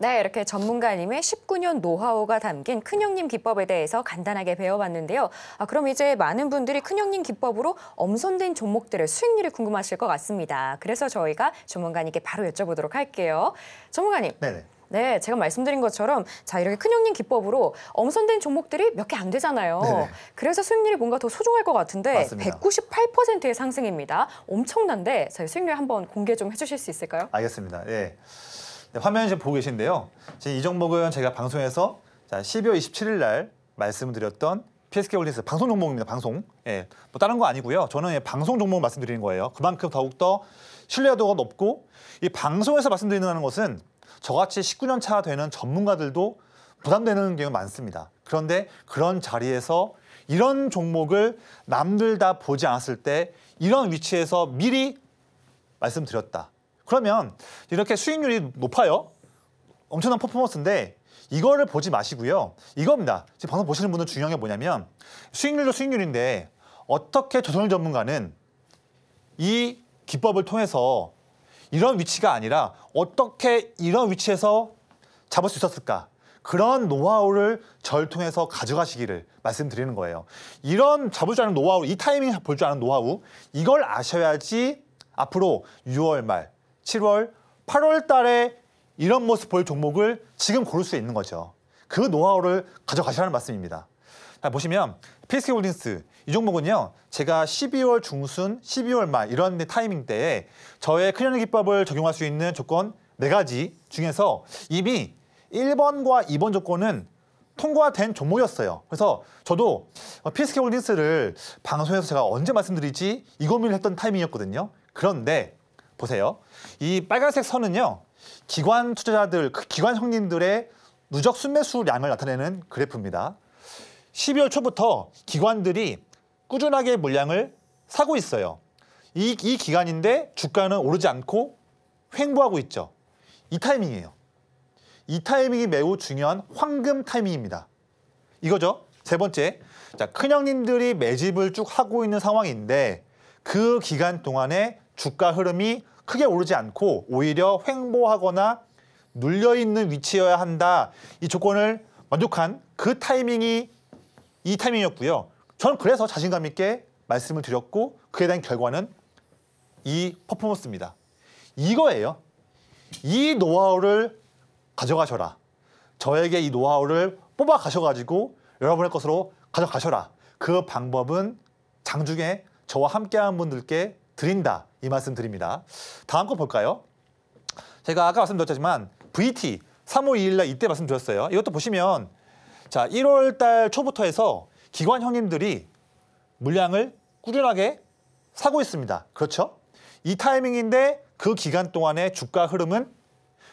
네, 이렇게 전문가님의 19년 노하우가 담긴 큰형님 기법에 대해서 간단하게 배워봤는데요. 아, 그럼 이제 많은 분들이 큰형님 기법으로 엄선된 종목들의 수익률이 궁금하실 것 같습니다. 그래서 저희가 전문가님께 바로 여쭤보도록 할게요. 전문가님. 네네. 네, 제가 말씀드린 것처럼 자 이렇게 큰형님 기법으로 엄선된 종목들이 몇 개 안 되잖아요. 네네. 그래서 수익률이 뭔가 더 소중할 것 같은데 맞습니다. 198%의 상승입니다. 엄청난데 자 수익률 한번 공개 좀 해주실 수 있을까요? 알겠습니다. 예. 네. 네, 화면에 지금 보고 계신데요. 지금 이 종목은 제가 방송에서 자, 12월 27일 날 말씀드렸던 PSK 홀딩스 방송 종목입니다. 방송. 예, 뭐 다른 거 아니고요. 저는 예, 방송 종목 말씀드리는 거예요. 그만큼 더욱더 신뢰도가 높고 이 방송에서 말씀드리는 것은 저같이 19년 차 되는 전문가들도 부담되는 경우 많습니다. 그런데 그런 자리에서 이런 종목을 남들 다 보지 않았을 때 이런 위치에서 미리 말씀드렸다. 그러면 이렇게 수익률이 높아요. 엄청난 퍼포먼스인데 이거를 보지 마시고요. 이겁니다. 지금 방송 보시는 분들 중요한 게 뭐냐면 수익률도 수익률인데 어떻게 조선일 전문가는 이 기법을 통해서 이런 위치가 아니라 어떻게 이런 위치에서 잡을 수 있었을까? 그런 노하우를 절 통해서 가져가시기를 말씀드리는 거예요. 이런 잡을 줄 아는 노하우, 이 타이밍 볼 줄 아는 노하우, 이걸 아셔야지 앞으로 6월 말 7월, 8월 달에 이런 모습 볼 종목을 지금 고를 수 있는 거죠. 그 노하우를 가져가시라는 말씀입니다. 자, 보시면 PSK 홀딩스 이 종목은요. 제가 12월 중순, 12월 말 이런 타이밍 때에 저의 클리어 기법을 적용할 수 있는 조건 네가지 중에서 이미 1번과 2번 조건은 통과된 종목이었어요. 그래서 저도 PSK 홀딩스를 방송에서 제가 언제 말씀드리지 이 고민을 했던 타이밍이었거든요. 그런데 보세요. 이 빨간색 선은요. 기관 투자자들, 그 기관 형님들의 누적 순매수량을 나타내는 그래프입니다. 12월 초부터 기관들이 꾸준하게 물량을 사고 있어요. 이, 이 기간인데 주가는 오르지 않고 횡보하고 있죠. 이 타이밍이에요. 이 타이밍이 매우 중요한 황금 타이밍입니다. 이거죠. 세 번째, 자, 큰형님들이 매집을 쭉 하고 있는 상황인데 그 기간 동안에 주가 흐름이 크게 오르지 않고 오히려 횡보하거나 눌려 있는 위치여야 한다. 이 조건을 만족한 그 타이밍이 이 타이밍이었고요. 저는 그래서 자신감 있게 말씀을 드렸고 그에 대한 결과는 이 퍼포먼스입니다. 이거예요. 이 노하우를 가져가셔라. 저에게 이 노하우를 뽑아 가셔가지고 여러분의 것으로 가져가셔라. 그 방법은 장중에 저와 함께한 분들께 드린다. 이 말씀 드립니다. 다음 거 볼까요? 제가 아까 말씀드렸지만 VT 3월 2일 날 이때 말씀드렸어요. 이것도 보시면 자 1월 달 초부터 해서 기관 형님들이 물량을 꾸준하게 사고 있습니다. 그렇죠? 이 타이밍인데 그 기간 동안의 주가 흐름은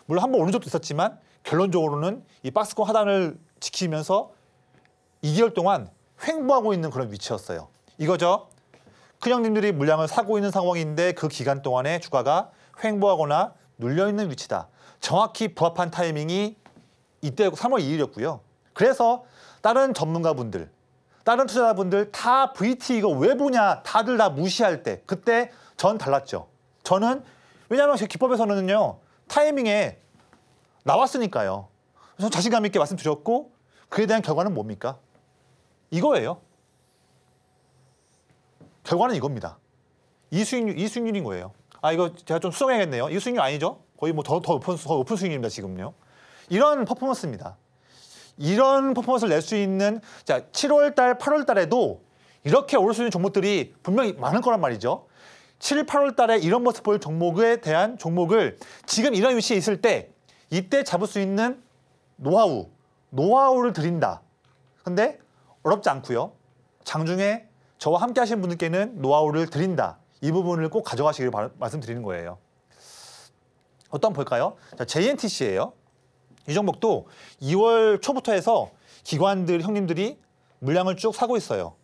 물론 한 번 오른 적도 있었지만 결론적으로는 이 박스권 하단을 지키면서 2개월 동안 횡보하고 있는 그런 위치였어요. 이거죠. 큰형님들이 물량을 사고 있는 상황인데 그 기간 동안에 주가가 횡보하거나 눌려있는 위치다. 정확히 부합한 타이밍이 이때 3월 2일이었고요. 그래서 다른 전문가분들, 다른 투자자분들 다 VT 이거 왜 보냐 다들 다 무시할 때 그때 전 달랐죠. 저는 왜냐하면 제 기법에서는요 타이밍에 나왔으니까요. 그래서 자신감 있게 말씀드렸고 그에 대한 결과는 뭡니까? 이거예요. 결과는 이겁니다. 이 수익률, 이 수익률인 거예요. 아, 이거 제가 좀 수정해야겠네요. 이 수익률 아니죠? 거의 뭐 더, 더, 오픈, 더 오픈 수익률입니다, 지금요. 이런 퍼포먼스입니다. 이런 퍼포먼스를 낼 수 있는, 자, 7월 달, 8월 달에도 이렇게 오를 수 있는 종목들이 분명히 많은 거란 말이죠. 7, 8월 달에 이런 모습 보일 종목에 대한 종목을 지금 이런 위치에 있을 때 이때 잡을 수 있는 노하우, 노하우를 드린다. 근데 어렵지 않고요. 장중에 저와 함께 하신 분들께는 노하우를 드린다. 이 부분을 꼭 가져가시길 바, 말씀드리는 거예요. 어떤 볼까요? 자, JNTC예요. 이정목도 2월 초부터 해서 기관들, 형님들이 물량을 쭉 사고 있어요.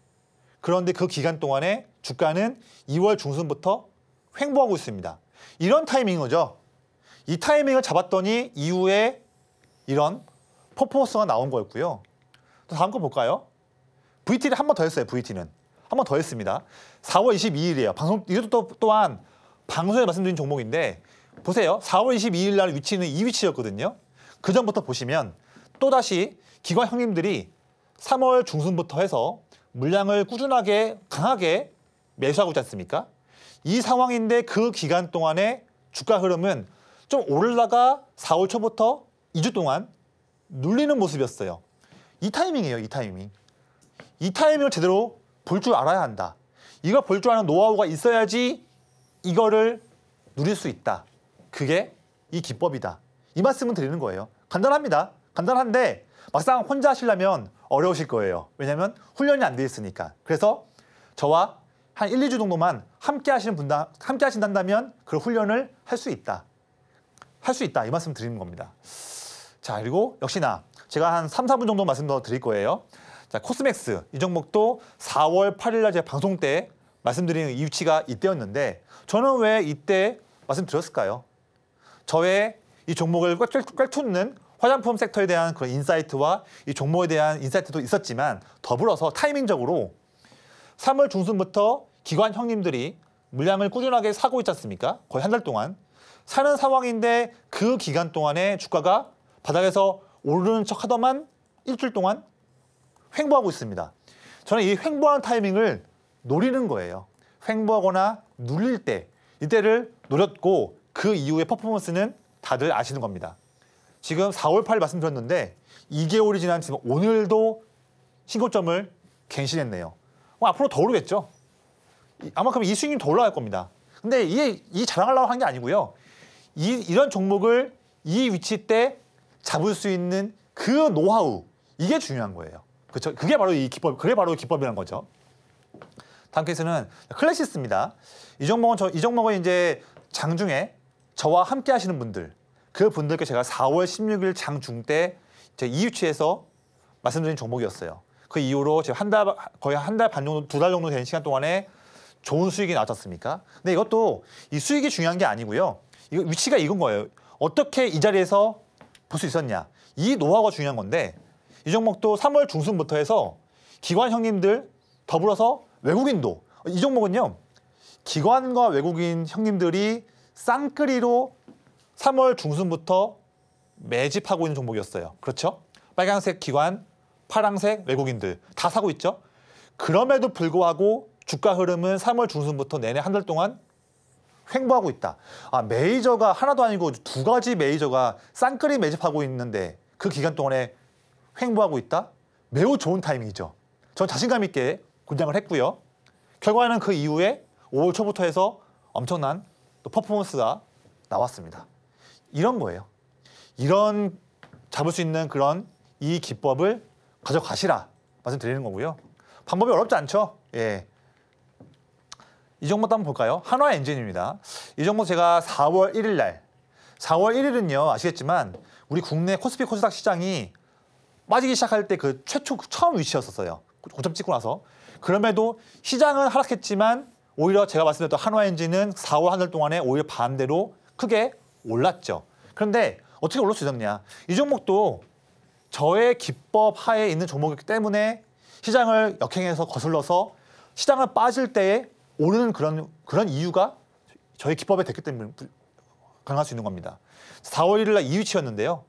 그런데 그 기간 동안에 주가는 2월 중순부터 횡보하고 있습니다. 이런 타이밍인 죠이 타이밍을 잡았더니 이후에 이런 퍼포먼스가 나온 거였고요. 다음 거 볼까요? VT를 한 번 더 했어요, VT는. 한번더 했습니다. 4월 22일이에요. 방송 이것도 또한 방송에 말씀드린 종목인데 보세요. 4월 22일 날 위치는 이 위치였거든요. 그 전부터 보시면 또다시 기관 형님들이 3월 중순부터 해서 물량을 꾸준하게 강하게 매수하고 있지 않습니까? 이 상황인데 그 기간 동안에 주가 흐름은 좀 올라가 4월 초부터 2주 동안 눌리는 모습이었어요. 이 타이밍이에요, 이 타이밍. 이 타이밍을 제대로 볼줄 알아야 한다. 이걸 볼줄 아는 노하우가 있어야지 이거를 누릴 수 있다. 그게 이 기법이다. 이 말씀을 드리는 거예요. 간단합니다. 간단한데 막상 혼자 하시려면 어려우실 거예요. 왜냐하면 훈련이 안 돼 있으니까. 그래서 저와 한 1, 2주 정도만 함께 하시는 분다, 함께 하신다면 그 훈련을 할 수 있다. 할 수 있다. 이 말씀 드리는 겁니다. 자, 그리고 역시나 제가 한 3, 4분 정도 말씀 더 드릴 거예요. 자, 코스맥스 이 종목도 4월 8일 날 제가 방송 때 말씀드리는 이위치가 이때였는데 저는 왜 이때 말씀드렸을까요? 저의 이 종목을 꿰뚫는 화장품 섹터에 대한 그런 인사이트와 이 종목에 대한 인사이트도 있었지만 더불어서 타이밍적으로 3월 중순부터 기관 형님들이 물량을 꾸준하게 사고 있지 않습니까? 거의 한 달 동안 사는 상황인데 그 기간 동안에 주가가 바닥에서 오르는 척 하더만 일주일 동안 횡보하고 있습니다. 저는 이 횡보하는 타이밍을 노리는 거예요. 횡보하거나 눌릴 때 이때를 노렸고 그 이후의 퍼포먼스는 다들 아시는 겁니다. 지금 4월 8일 말씀드렸는데 2개월이 지난 지금 오늘도 신고점을 갱신했네요. 어, 앞으로 더 오르겠죠. 아마 그럼 이 수익률 더 올라갈 겁니다. 근데 이게 이 자랑하려고 한 게 아니고요. 이, 이런 종목을 이 위치 때 잡을 수 있는 그 노하우 이게 중요한 거예요. 그쵸? 그게 바로 이 기법, 그게 바로 기법이라 거죠. 다음 케이스는 클래시스입니다. 이정목은 저, 이정목은 이제 장중에 저와 함께 하시는 분들, 그 분들께 제가 4월 16일 장중 때제 이유치에서 말씀드린 종목이었어요. 그 이후로 제가 한 달, 거의 한 달 반 정도, 두 달 정도 되 시간 동안에 좋은 수익이 나왔잖습니까? 근데 이것도 이 수익이 중요한 게 아니고요. 이거 위치가 이건 거예요. 어떻게 이 자리에서 볼 수 있었냐. 이 노하우가 중요한 건데 이 종목도 3월 중순부터 해서 기관 형님들 더불어서 외국인도 이 종목은요 기관과 외국인 형님들이 쌍끌이로 3월 중순부터 매집하고 있는 종목이었어요. 그렇죠? 빨강색 기관, 파랑색 외국인들 다 사고 있죠? 그럼에도 불구하고 주가 흐름은 3월 중순부터 내내 한 달 동안 횡보하고 있다. 아, 메이저가 하나도 아니고 두 가지 메이저가 쌍끌이 매집하고 있는데 그 기간 동안에 횡보하고 있다? 매우 좋은 타이밍이죠. 전 자신감 있게 군장을 했고요. 결과는 그 이후에 5월 초부터 해서 엄청난 또 퍼포먼스가 나왔습니다. 이런 거예요. 이런 잡을 수 있는 그런 이 기법을 가져가시라 말씀드리는 거고요. 방법이 어렵지 않죠? 예. 이정보터 한번 볼까요? 한화 엔진입니다. 이 정보 제가 4월 1일 날 4월 1일은요 아시겠지만 우리 국내 코스피 코스닥 시장이 빠지기 시작할 때 그 최초 처음 위치였었어요. 고점 찍고 나서. 그럼에도 시장은 하락했지만 오히려 제가 봤을 때도 한화엔진은 4월 한 달 동안에 오히려 반대로 크게 올랐죠. 그런데 어떻게 올릴 수 있었냐. 이 종목도 저의 기법 하에 있는 종목이기 때문에 시장을 역행해서 거슬러서 시장을 빠질 때에 오르는 그런 그런 이유가 저의 기법에 됐기 때문에 가능할 수 있는 겁니다. 4월 1일 날 2위치였는데요.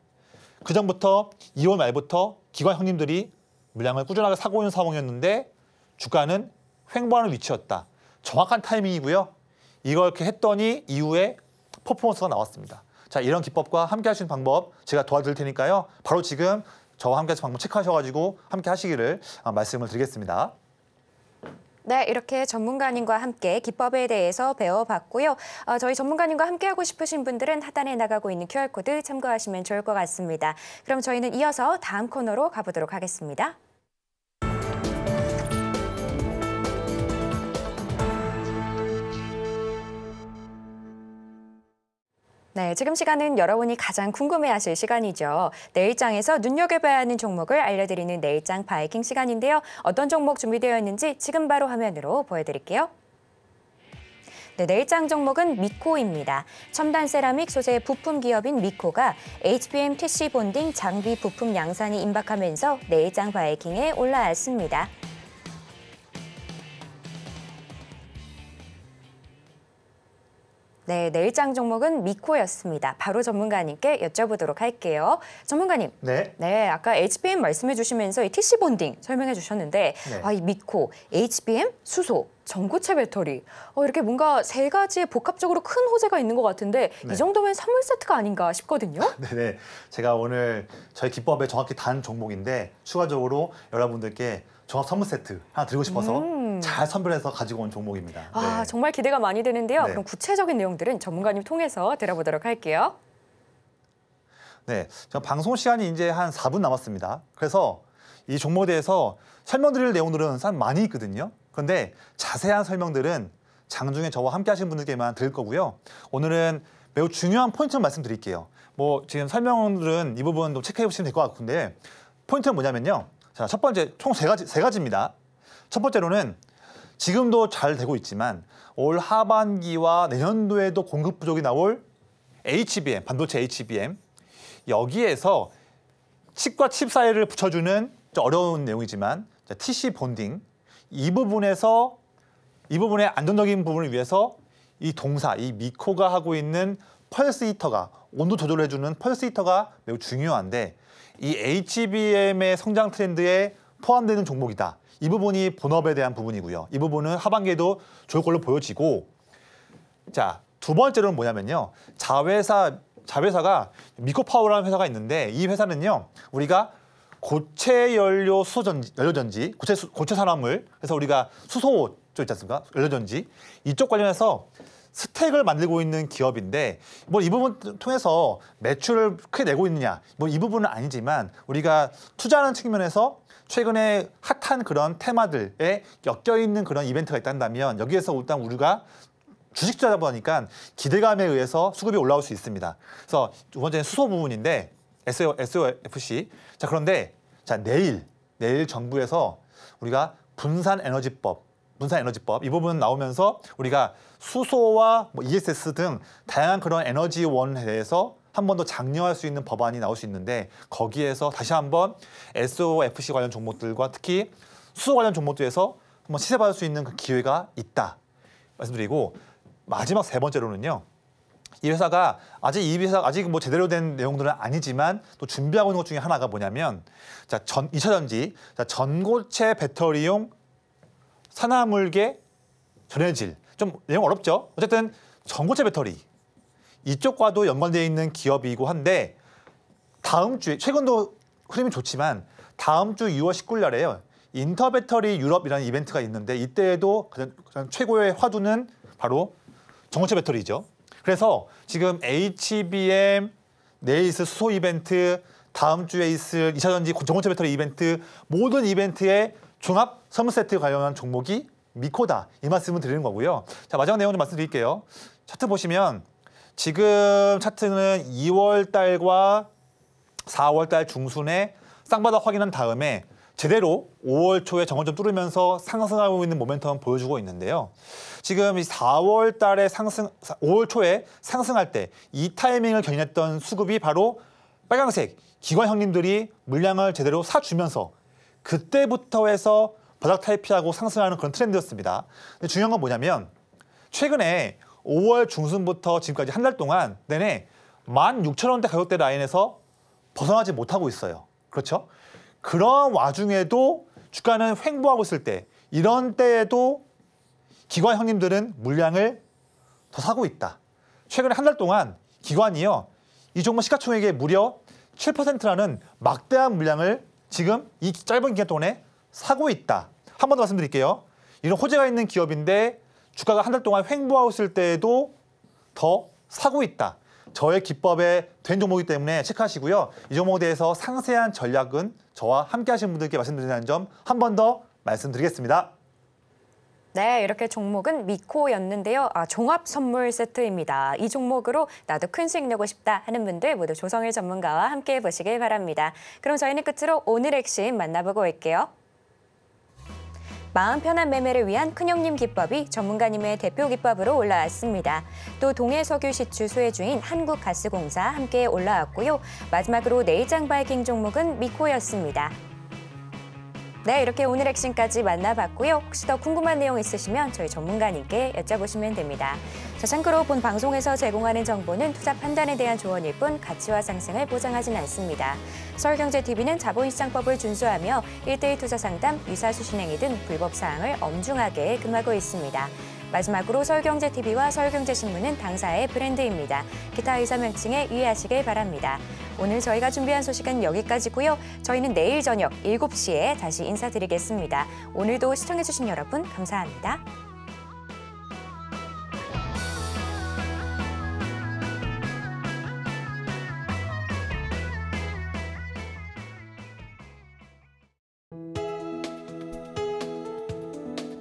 그 전부터 2월 말부터 기관 형님들이 물량을 꾸준하게 사고 있는 상황이었는데 주가는 횡보하는 위치였다. 정확한 타이밍이고요. 이걸 이렇게 했더니 이후에 퍼포먼스가 나왔습니다. 자 이런 기법과 함께 하시는 방법 제가 도와드릴 테니까요. 바로 지금 저와 함께 하시는 방법 체크하셔가지고 함께 하시기를 아, 말씀을 드리겠습니다. 네, 이렇게 전문가님과 함께 기법에 대해서 배워봤고요. 어, 저희 전문가님과 함께하고 싶으신 분들은 하단에 나가고 있는 QR코드 참고하시면 좋을 것 같습니다. 그럼 저희는 이어서 다음 코너로 가보도록 하겠습니다. 네, 지금 시간은 여러분이 가장 궁금해하실 시간이죠. 내일장에서 눈여겨봐야 하는 종목을 알려드리는 내일장 바이킹 시간인데요. 어떤 종목 준비되어 있는지 지금 바로 화면으로 보여드릴게요. 네, 내일장 종목은 미코입니다. 첨단 세라믹 소재 부품 기업인 미코가 HBM TC 본딩 장비 부품 양산이 임박하면서 내일장 바이킹에 올라왔습니다. 네, 내일장 네, 종목은 미코였습니다. 바로 전문가님께 여쭤보도록 할게요. 전문가님. 네. 네, 아까 HBM 말씀해 주시면서 이 TC 본딩 설명해 주셨는데 네. 아, 이 미코, HBM, 수소, 전고체 배터리. 어, 이렇게 뭔가 세 가지의 복합적으로 큰 호재가 있는 것 같은데 네. 이 정도면 선물 세트가 아닌가 싶거든요. 네네. 제가 오늘 저희 기법에 정확히 단 종목인데 추가적으로 여러분들께 종합 선물 세트 하나 드리고 싶어서 음. 잘 선별해서 가지고 온 종목입니다. 아, 네. 정말 기대가 많이 되는데요. 네. 그럼 구체적인 내용들은 전문가님 통해서 들어보도록 할게요. 네, 방송 시간이 이제 한 4분 남았습니다. 그래서 이 종목에 대해서 설명드릴 내용들은 참 많이 있거든요. 그런데 자세한 설명들은 장중에 저와 함께 하신 분들께만 드릴 거고요. 오늘은 매우 중요한 포인트를 말씀드릴게요. 뭐 지금 설명들은 이 부분도 체크해 보시면 될 것 같은데 포인트는 뭐냐면요. 자, 첫 번째 총 세 가지 세 가지입니다. 첫 번째로는 지금도 잘 되고 있지만 올 하반기와 내년도에도 공급 부족이 나올 HBM, 반도체 HBM 여기에서 칩과 칩 사이를 붙여주는 어려운 내용이지만 TC 본딩 이 부분에서 이 부분의 안정적인 부분을 위해서 이 동사, 이 미코가 하고 있는 펄스 히터가 온도 조절을 해주는 펄스 히터가 매우 중요한데 이 HBM의 성장 트렌드에 포함되는 종목이다. 이 부분이 본업에 대한 부분이고요. 이 부분은 하반기에도 좋을 걸로 보여지고 자, 두 번째로는 뭐냐면요. 자회사 자회사가 미코파워라는 회사가 있는데 이 회사는요. 우리가 고체 연료 수소전지, 연료전지, 고체 수, 고체 산화물, 그래서 우리가 수소 쪽 있지 않습니까? 연료전지 이쪽 관련해서 스택을 만들고 있는 기업인데 뭐 이 부분 통해서 매출을 크게 내고 있느냐 뭐 이 부분은 아니지만 우리가 투자하는 측면에서 최근에 핫한 그런 테마들에 엮여 있는 그런 이벤트가 있다면 여기에서 일단 우리가 주식 투자다 보니까 기대감에 의해서 수급이 올라올 수 있습니다. 그래서 두 번째는 수소 부분인데 SO, SOFC. 자, 그런데 자, 내일 내일 정부에서 우리가 분산 에너지법 분산 에너지법 이 부분 나오면서 우리가 수소와 뭐 ESS 등 다양한 그런 에너지원에 대해서 한번더 장려할 수 있는 법안이 나올 수 있는데 거기에서 다시 한번 SOFC 관련 종목들과 특히 수소 관련 종목들에서 한번 시세받을 수 있는 그 기회가 있다 말씀드리고 마지막 세 번째로는요. 이 회사가 아직 이 회사 아직 뭐 제대로 된 내용들은 아니지만 또 준비하고 있는 것 중에 하나가 뭐냐면 자전 2차전지 자 전고체 배터리용 산화물계 전해질 좀 내용 어렵죠 어쨌든 전고체 배터리 이쪽과도 연관되어 있는 기업이고 한데 다음 주에 최근도 흐름이 좋지만 다음 주 6월 19일날에요. 인터배터리 유럽이라는 이벤트가 있는데 이때에도 가장, 가장 최고의 화두는 바로 전고체 배터리죠. 그래서 지금 HBM, 네이스 수소 이벤트, 다음 주에 있을 2차전지 전고체 배터리 이벤트 모든 이벤트에 종합 선물 세트 관련한 종목이 미코다 이 말씀을 드리는 거고요. 자 마지막 내용 좀 말씀드릴게요. 차트 보시면 지금 차트는 2월 달과 4월 달 중순에 쌍바닥 확인한 다음에 제대로 5월 초에 정원점 뚫으면서 상승하고 있는 모멘텀 보여주고 있는데요. 지금 4월 달에 상승, 5월 초에 상승할 때 이 타이밍을 견인했던 수급이 바로 빨강색 기관 형님들이 물량을 제대로 사주면서 그때부터 해서 바닥 타이피하고 상승하는 그런 트렌드였습니다. 근데 중요한 건 뭐냐면 최근에 5월 중순부터 지금까지 한 달 동안 내내 16,000원대 가격대 라인에서 벗어나지 못하고 있어요. 그렇죠? 그런 와중에도 주가는 횡보하고 있을 때 이런 때에도 기관 형님들은 물량을 더 사고 있다. 최근에 한 달 동안 기관이요. 이 종목 시가총액의 무려 7%라는 막대한 물량을 지금 이 짧은 기간 동안에 사고 있다. 한 번 더 말씀드릴게요. 이런 호재가 있는 기업인데 주가가 한 달 동안 횡보하였을 때에도 더 사고 있다. 저의 기법에 된 종목이기 때문에 체크하시고요. 이 종목에 대해서 상세한 전략은 저와 함께 하신 분들께 말씀드리는 점 한 번 더 말씀드리겠습니다. 네, 이렇게 종목은 미코였는데요. 아, 종합 선물 세트입니다. 이 종목으로 나도 큰 수익 내고 싶다 하는 분들 모두 조성일 전문가와 함께 해 보시길 바랍니다. 그럼 저희는 끝으로 오늘 핵심 만나보고 올게요. 마음 편한 매매를 위한 큰형님 기법이 전문가님의 대표 기법으로 올라왔습니다. 또 동해석유시추 소외주인 한국가스공사 함께 올라왔고요. 마지막으로 내일장 바이킹 종목은 미코였습니다. 네, 이렇게 오늘 핵심까지 만나봤고요. 혹시 더 궁금한 내용 있으시면 저희 전문가님께 여쭤보시면 됩니다. 자, 참고로 본 방송에서 제공하는 정보는 투자 판단에 대한 조언일 뿐 가치와 상승을 보장하진 않습니다. 서울경제TV는 자본시장법을 준수하며 일대일 투자 상담, 유사 수신행위 등 불법 사항을 엄중하게 금하고 있습니다. 마지막으로 설경제TV와 설경제신문은 당사의 브랜드입니다. 기타 의사 명칭에 유의하시길 바랍니다. 오늘 저희가 준비한 소식은 여기까지고요. 저희는 내일 저녁 7시에 다시 인사드리겠습니다. 오늘도 시청해주신 여러분 감사합니다.